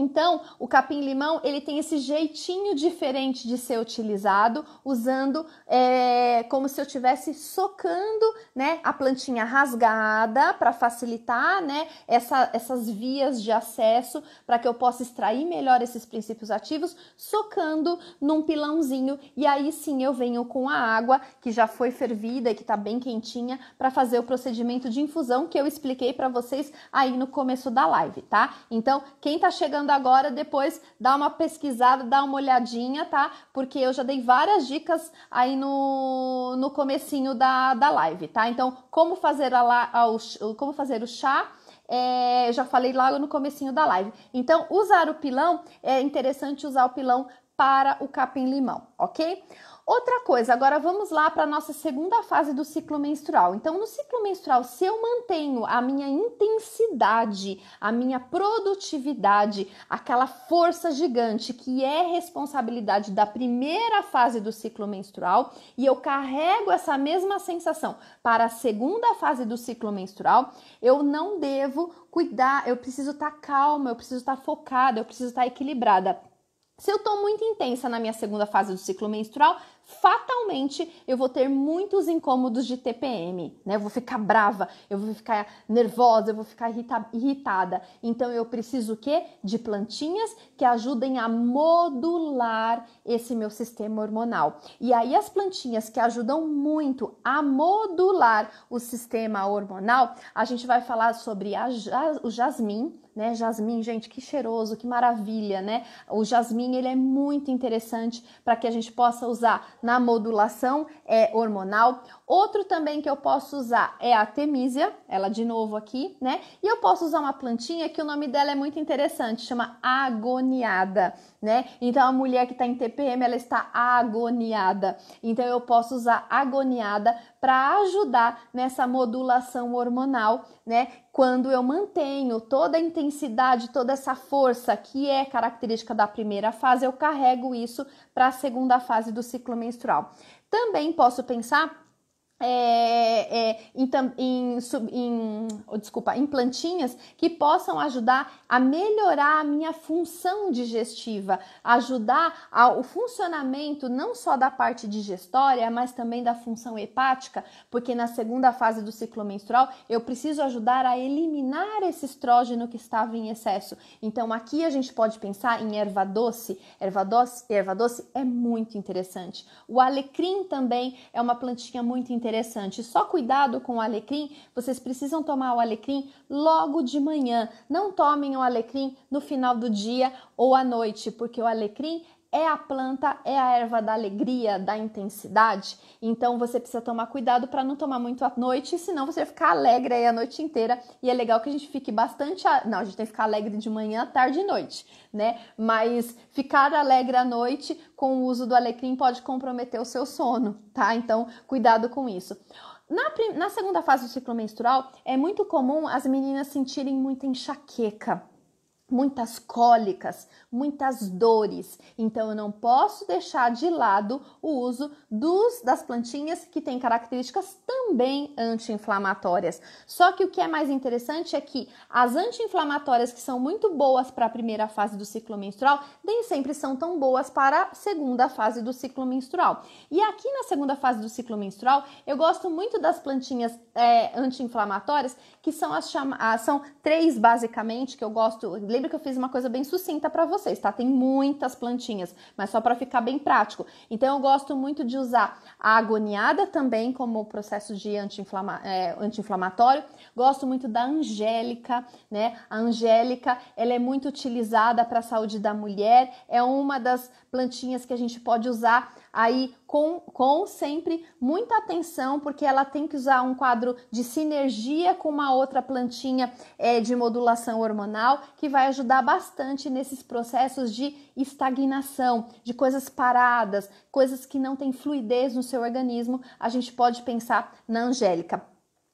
Então, o capim-limão ele tem esse jeitinho diferente de ser utilizado, usando é, como se eu estivesse socando, né, a plantinha rasgada para facilitar, né, essa, essas vias de acesso para que eu possa extrair melhor esses princípios ativos, socando num pilãozinho e aí sim eu venho com a água que já foi fervida e que está bem quentinha para fazer o procedimento de infusão que eu expliquei para vocês aí no começo da live, tá? Então, quem está chegando agora, depois dá uma pesquisada, dá uma olhadinha, tá? Porque eu já dei várias dicas aí no, no comecinho da, da live, tá? Então, como fazer, a, a, o, como fazer o chá... É, já falei logo no comecinho da live. Então, usar o pilão, é interessante usar o pilão para o capim-limão, ok? Outra coisa, agora vamos lá para a nossa segunda fase do ciclo menstrual. Então, no ciclo menstrual, se eu mantenho a minha intensidade, a minha produtividade, aquela força gigante que é responsabilidade da primeira fase do ciclo menstrual, e eu carrego essa mesma sensação para a segunda fase do ciclo menstrual, eu não devo cuidar, eu preciso estar tá calma, eu preciso estar tá focada, eu preciso estar tá equilibrada se eu estou muito intensa na minha segunda fase do ciclo menstrual, fatalmente eu vou ter muitos incômodos de TPM, né? Eu vou ficar brava, eu vou ficar nervosa, eu vou ficar irrita irritada. Então eu preciso o quê? De plantinhas que ajudem a modular esse meu sistema hormonal. E aí as plantinhas que ajudam muito a modular o sistema hormonal, a gente vai falar sobre ja o jasmim, né? Jasmim, gente, que cheiroso, que maravilha, né? O jasmim, ele é muito interessante para que a gente possa usar na modulação é, hormonal Outro também que eu posso usar é a temisia, ela de novo aqui, né? E eu posso usar uma plantinha que o nome dela é muito interessante, chama agoniada, né? Então a mulher que está em TPM, ela está agoniada. Então eu posso usar agoniada para ajudar nessa modulação hormonal, né? Quando eu mantenho toda a intensidade, toda essa força que é característica da primeira fase, eu carrego isso para a segunda fase do ciclo menstrual. Também posso pensar é, é, em, em, sub, em, oh, desculpa, em plantinhas que possam ajudar a melhorar a minha função digestiva, ajudar o funcionamento não só da parte digestória, mas também da função hepática, porque na segunda fase do ciclo menstrual eu preciso ajudar a eliminar esse estrógeno que estava em excesso. Então aqui a gente pode pensar em erva doce. Erva doce, erva doce é muito interessante. O alecrim também é uma plantinha muito interessante interessante. Só cuidado com o alecrim, vocês precisam tomar o alecrim logo de manhã. Não tomem o alecrim no final do dia ou à noite, porque o alecrim é a planta, é a erva da alegria, da intensidade. Então você precisa tomar cuidado para não tomar muito à noite, senão você vai ficar alegre aí a noite inteira. E é legal que a gente fique bastante. A... Não, a gente tem que ficar alegre de manhã, tarde e noite, né? Mas ficar alegre à noite com o uso do alecrim pode comprometer o seu sono, tá? Então cuidado com isso. Na, prim... Na segunda fase do ciclo menstrual, é muito comum as meninas sentirem muita enxaqueca muitas cólicas, muitas dores. Então eu não posso deixar de lado o uso dos das plantinhas que têm características também anti-inflamatórias. Só que o que é mais interessante é que as anti-inflamatórias que são muito boas para a primeira fase do ciclo menstrual, nem sempre são tão boas para a segunda fase do ciclo menstrual. E aqui na segunda fase do ciclo menstrual, eu gosto muito das plantinhas é, anti-inflamatórias que são as chamadas. Ah, são três basicamente que eu gosto. Lembra que eu fiz uma coisa bem sucinta para vocês, tá? Tem muitas plantinhas, mas só para ficar bem prático. Então eu gosto muito de usar a agoniada também como processo de é, anti-inflamatório. É, anti gosto muito da angélica, né? A angélica, ela é muito utilizada para a saúde da mulher. É uma das plantinhas que a gente pode usar aí com, com sempre muita atenção, porque ela tem que usar um quadro de sinergia com uma outra plantinha é, de modulação hormonal, que vai ajudar bastante nesses processos de estagnação, de coisas paradas, coisas que não têm fluidez no seu organismo. A gente pode pensar na Angélica.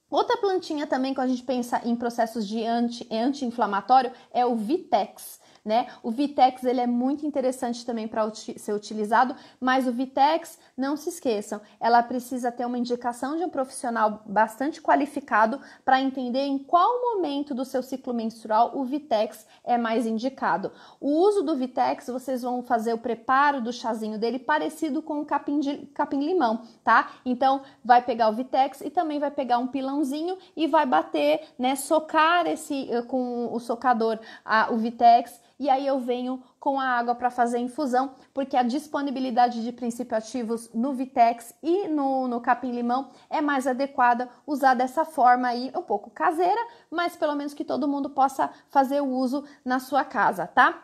Outra plantinha também, quando a gente pensa em processos de anti-inflamatório, anti é o Vitex né? O Vitex ele é muito interessante também para ser utilizado, mas o Vitex, não se esqueçam, ela precisa ter uma indicação de um profissional bastante qualificado para entender em qual momento do seu ciclo menstrual o Vitex é mais indicado. O uso do Vitex, vocês vão fazer o preparo do chazinho dele parecido com o capim de capim limão, tá? Então vai pegar o Vitex e também vai pegar um pilãozinho e vai bater, né, socar esse eh, com o socador a, o Vitex e aí eu venho com a água para fazer infusão, porque a disponibilidade de princípios ativos no Vitex e no, no capim-limão é mais adequada usar dessa forma aí, um pouco caseira, mas pelo menos que todo mundo possa fazer o uso na sua casa, tá?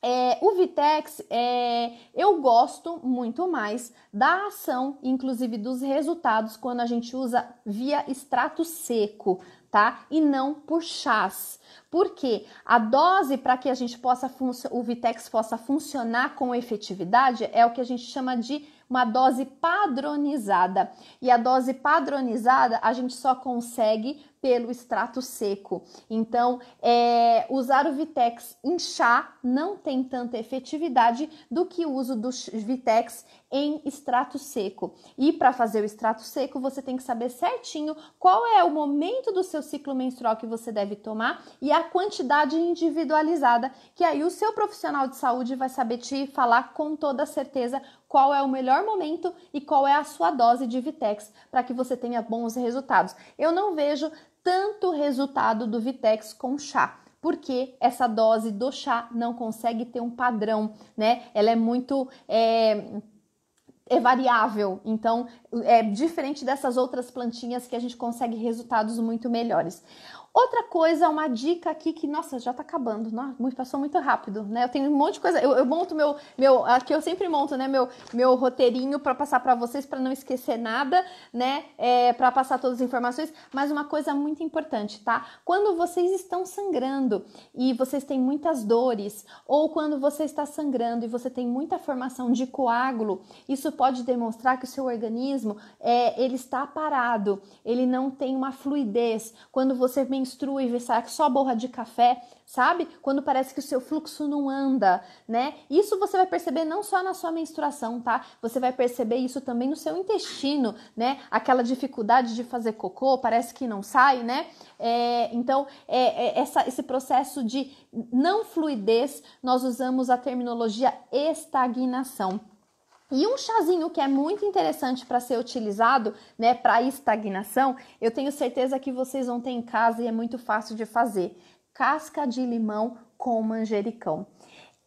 É, o Vitex, é, eu gosto muito mais da ação, inclusive dos resultados, quando a gente usa via extrato seco, tá? E não por chás. Porque a dose para que a gente possa o Vitex possa funcionar com efetividade é o que a gente chama de uma dose padronizada. E a dose padronizada a gente só consegue pelo extrato seco. Então, é, usar o Vitex em chá não tem tanta efetividade do que o uso do Vitex em extrato seco. E para fazer o extrato seco, você tem que saber certinho qual é o momento do seu ciclo menstrual que você deve tomar e a quantidade individualizada, que aí o seu profissional de saúde vai saber te falar com toda certeza qual é o melhor momento e qual é a sua dose de Vitex para que você tenha bons resultados. Eu não vejo tanto resultado do Vitex com chá porque essa dose do chá não consegue ter um padrão, né? Ela é muito é, é, variável, então é diferente dessas outras plantinhas que a gente consegue resultados muito melhores. Outra coisa, uma dica aqui que, nossa, já tá acabando, não, né? passou muito rápido, né? Eu tenho um monte de coisa, eu, eu monto meu, meu, aqui eu sempre monto, né, meu, meu roteirinho para passar para vocês, para não esquecer nada, né, é, para passar todas as informações, mas uma coisa muito importante, tá? Quando vocês estão sangrando e vocês têm muitas dores, ou quando você está sangrando e você tem muita formação de coágulo, isso pode demonstrar que o seu organismo, é, ele está parado, ele não tem uma fluidez. Quando você vem menstrua e sair só borra de café, sabe? Quando parece que o seu fluxo não anda, né? Isso você vai perceber não só na sua menstruação, tá? Você vai perceber isso também no seu intestino, né? Aquela dificuldade de fazer cocô, parece que não sai, né? É, então, é, é, essa, esse processo de não fluidez, nós usamos a terminologia estagnação. E um chazinho que é muito interessante para ser utilizado, né, para estagnação, eu tenho certeza que vocês vão ter em casa e é muito fácil de fazer. Casca de limão com manjericão.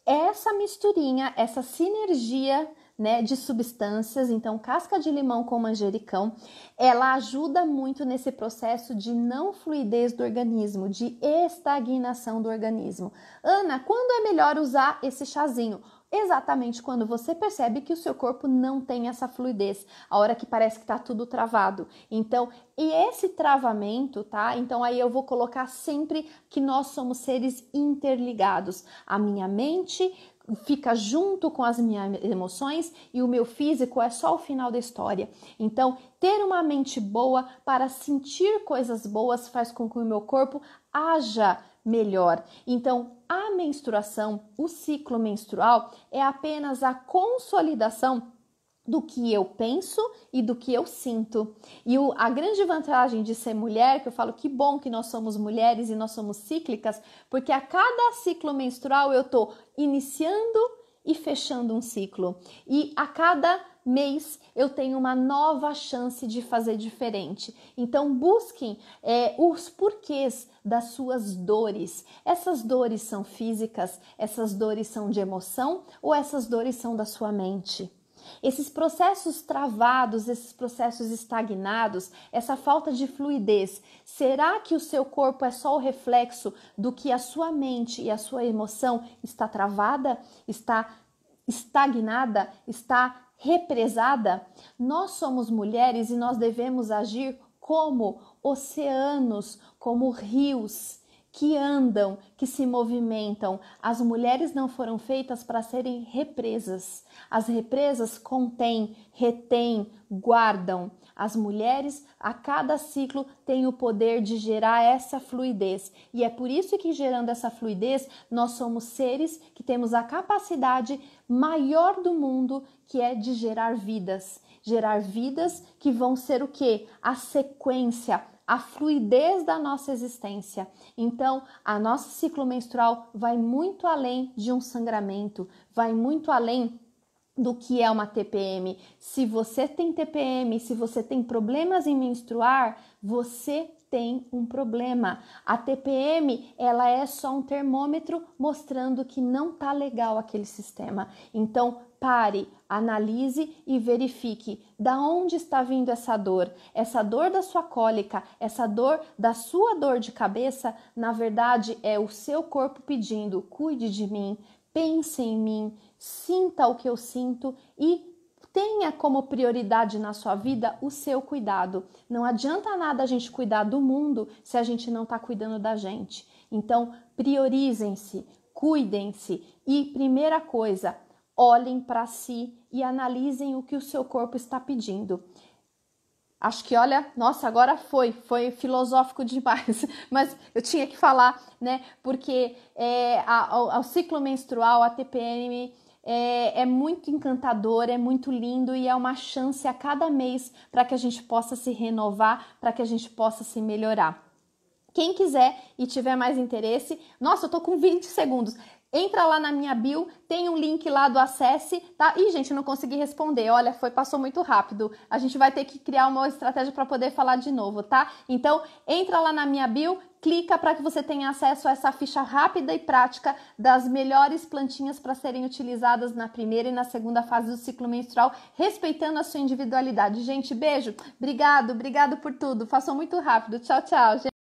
Essa misturinha, essa sinergia né, de substâncias. Então, casca de limão com manjericão, ela ajuda muito nesse processo de não fluidez do organismo, de estagnação do organismo. Ana, quando é melhor usar esse chazinho? exatamente quando você percebe que o seu corpo não tem essa fluidez, a hora que parece que está tudo travado. Então, e esse travamento, tá? Então aí eu vou colocar sempre que nós somos seres interligados. A minha mente fica junto com as minhas emoções e o meu físico é só o final da história. Então, ter uma mente boa para sentir coisas boas faz com que o meu corpo haja melhor. Então, a menstruação, o ciclo menstrual, é apenas a consolidação do que eu penso e do que eu sinto. E o, a grande vantagem de ser mulher, que eu falo que bom que nós somos mulheres e nós somos cíclicas, porque a cada ciclo menstrual eu estou iniciando e fechando um ciclo. E a cada mês eu tenho uma nova chance de fazer diferente. Então busquem é, os porquês das suas dores. Essas dores são físicas, essas dores são de emoção ou essas dores são da sua mente. Esses processos travados, esses processos estagnados, essa falta de fluidez, será que o seu corpo é só o reflexo do que a sua mente e a sua emoção está travada, está estagnada, está represada? Nós somos mulheres e nós devemos agir como oceanos, como rios que andam, que se movimentam. As mulheres não foram feitas para serem represas. As represas contêm, retêm, guardam. As mulheres, a cada ciclo, têm o poder de gerar essa fluidez. E é por isso que, gerando essa fluidez, nós somos seres que temos a capacidade maior do mundo, que é de gerar vidas. Gerar vidas que vão ser o quê? A sequência, a fluidez da nossa existência. Então, a nossa ciclo menstrual vai muito além de um sangramento, vai muito além do que é uma TPM. Se você tem TPM, se você tem problemas em menstruar, você tem um problema. A TPM, ela é só um termômetro mostrando que não tá legal aquele sistema. Então, pare, Analise e verifique da onde está vindo essa dor. Essa dor da sua cólica, essa dor da sua dor de cabeça, na verdade é o seu corpo pedindo: cuide de mim, pense em mim, sinta o que eu sinto e tenha como prioridade na sua vida o seu cuidado. Não adianta nada a gente cuidar do mundo se a gente não está cuidando da gente. Então, priorizem-se, cuidem-se e, primeira coisa, olhem para si e analisem o que o seu corpo está pedindo. Acho que olha, nossa, agora foi, foi filosófico demais, mas eu tinha que falar, né? Porque é, a, a, o ciclo menstrual, a TPM, é, é, muito encantador, é muito lindo e é uma chance a cada mês para que a gente possa se renovar, para que a gente possa se melhorar. Quem quiser e tiver mais interesse, nossa, eu tô com 20 segundos. Entra lá na minha bio, tem um link lá do acesse, tá? Ih, gente, não consegui responder. Olha, foi passou muito rápido. A gente vai ter que criar uma estratégia para poder falar de novo, tá? Então, entra lá na minha bio, clica para que você tenha acesso a essa ficha rápida e prática das melhores plantinhas para serem utilizadas na primeira e na segunda fase do ciclo menstrual, respeitando a sua individualidade. Gente, beijo. Obrigado, obrigado por tudo. Passou muito rápido. Tchau, tchau. Gente.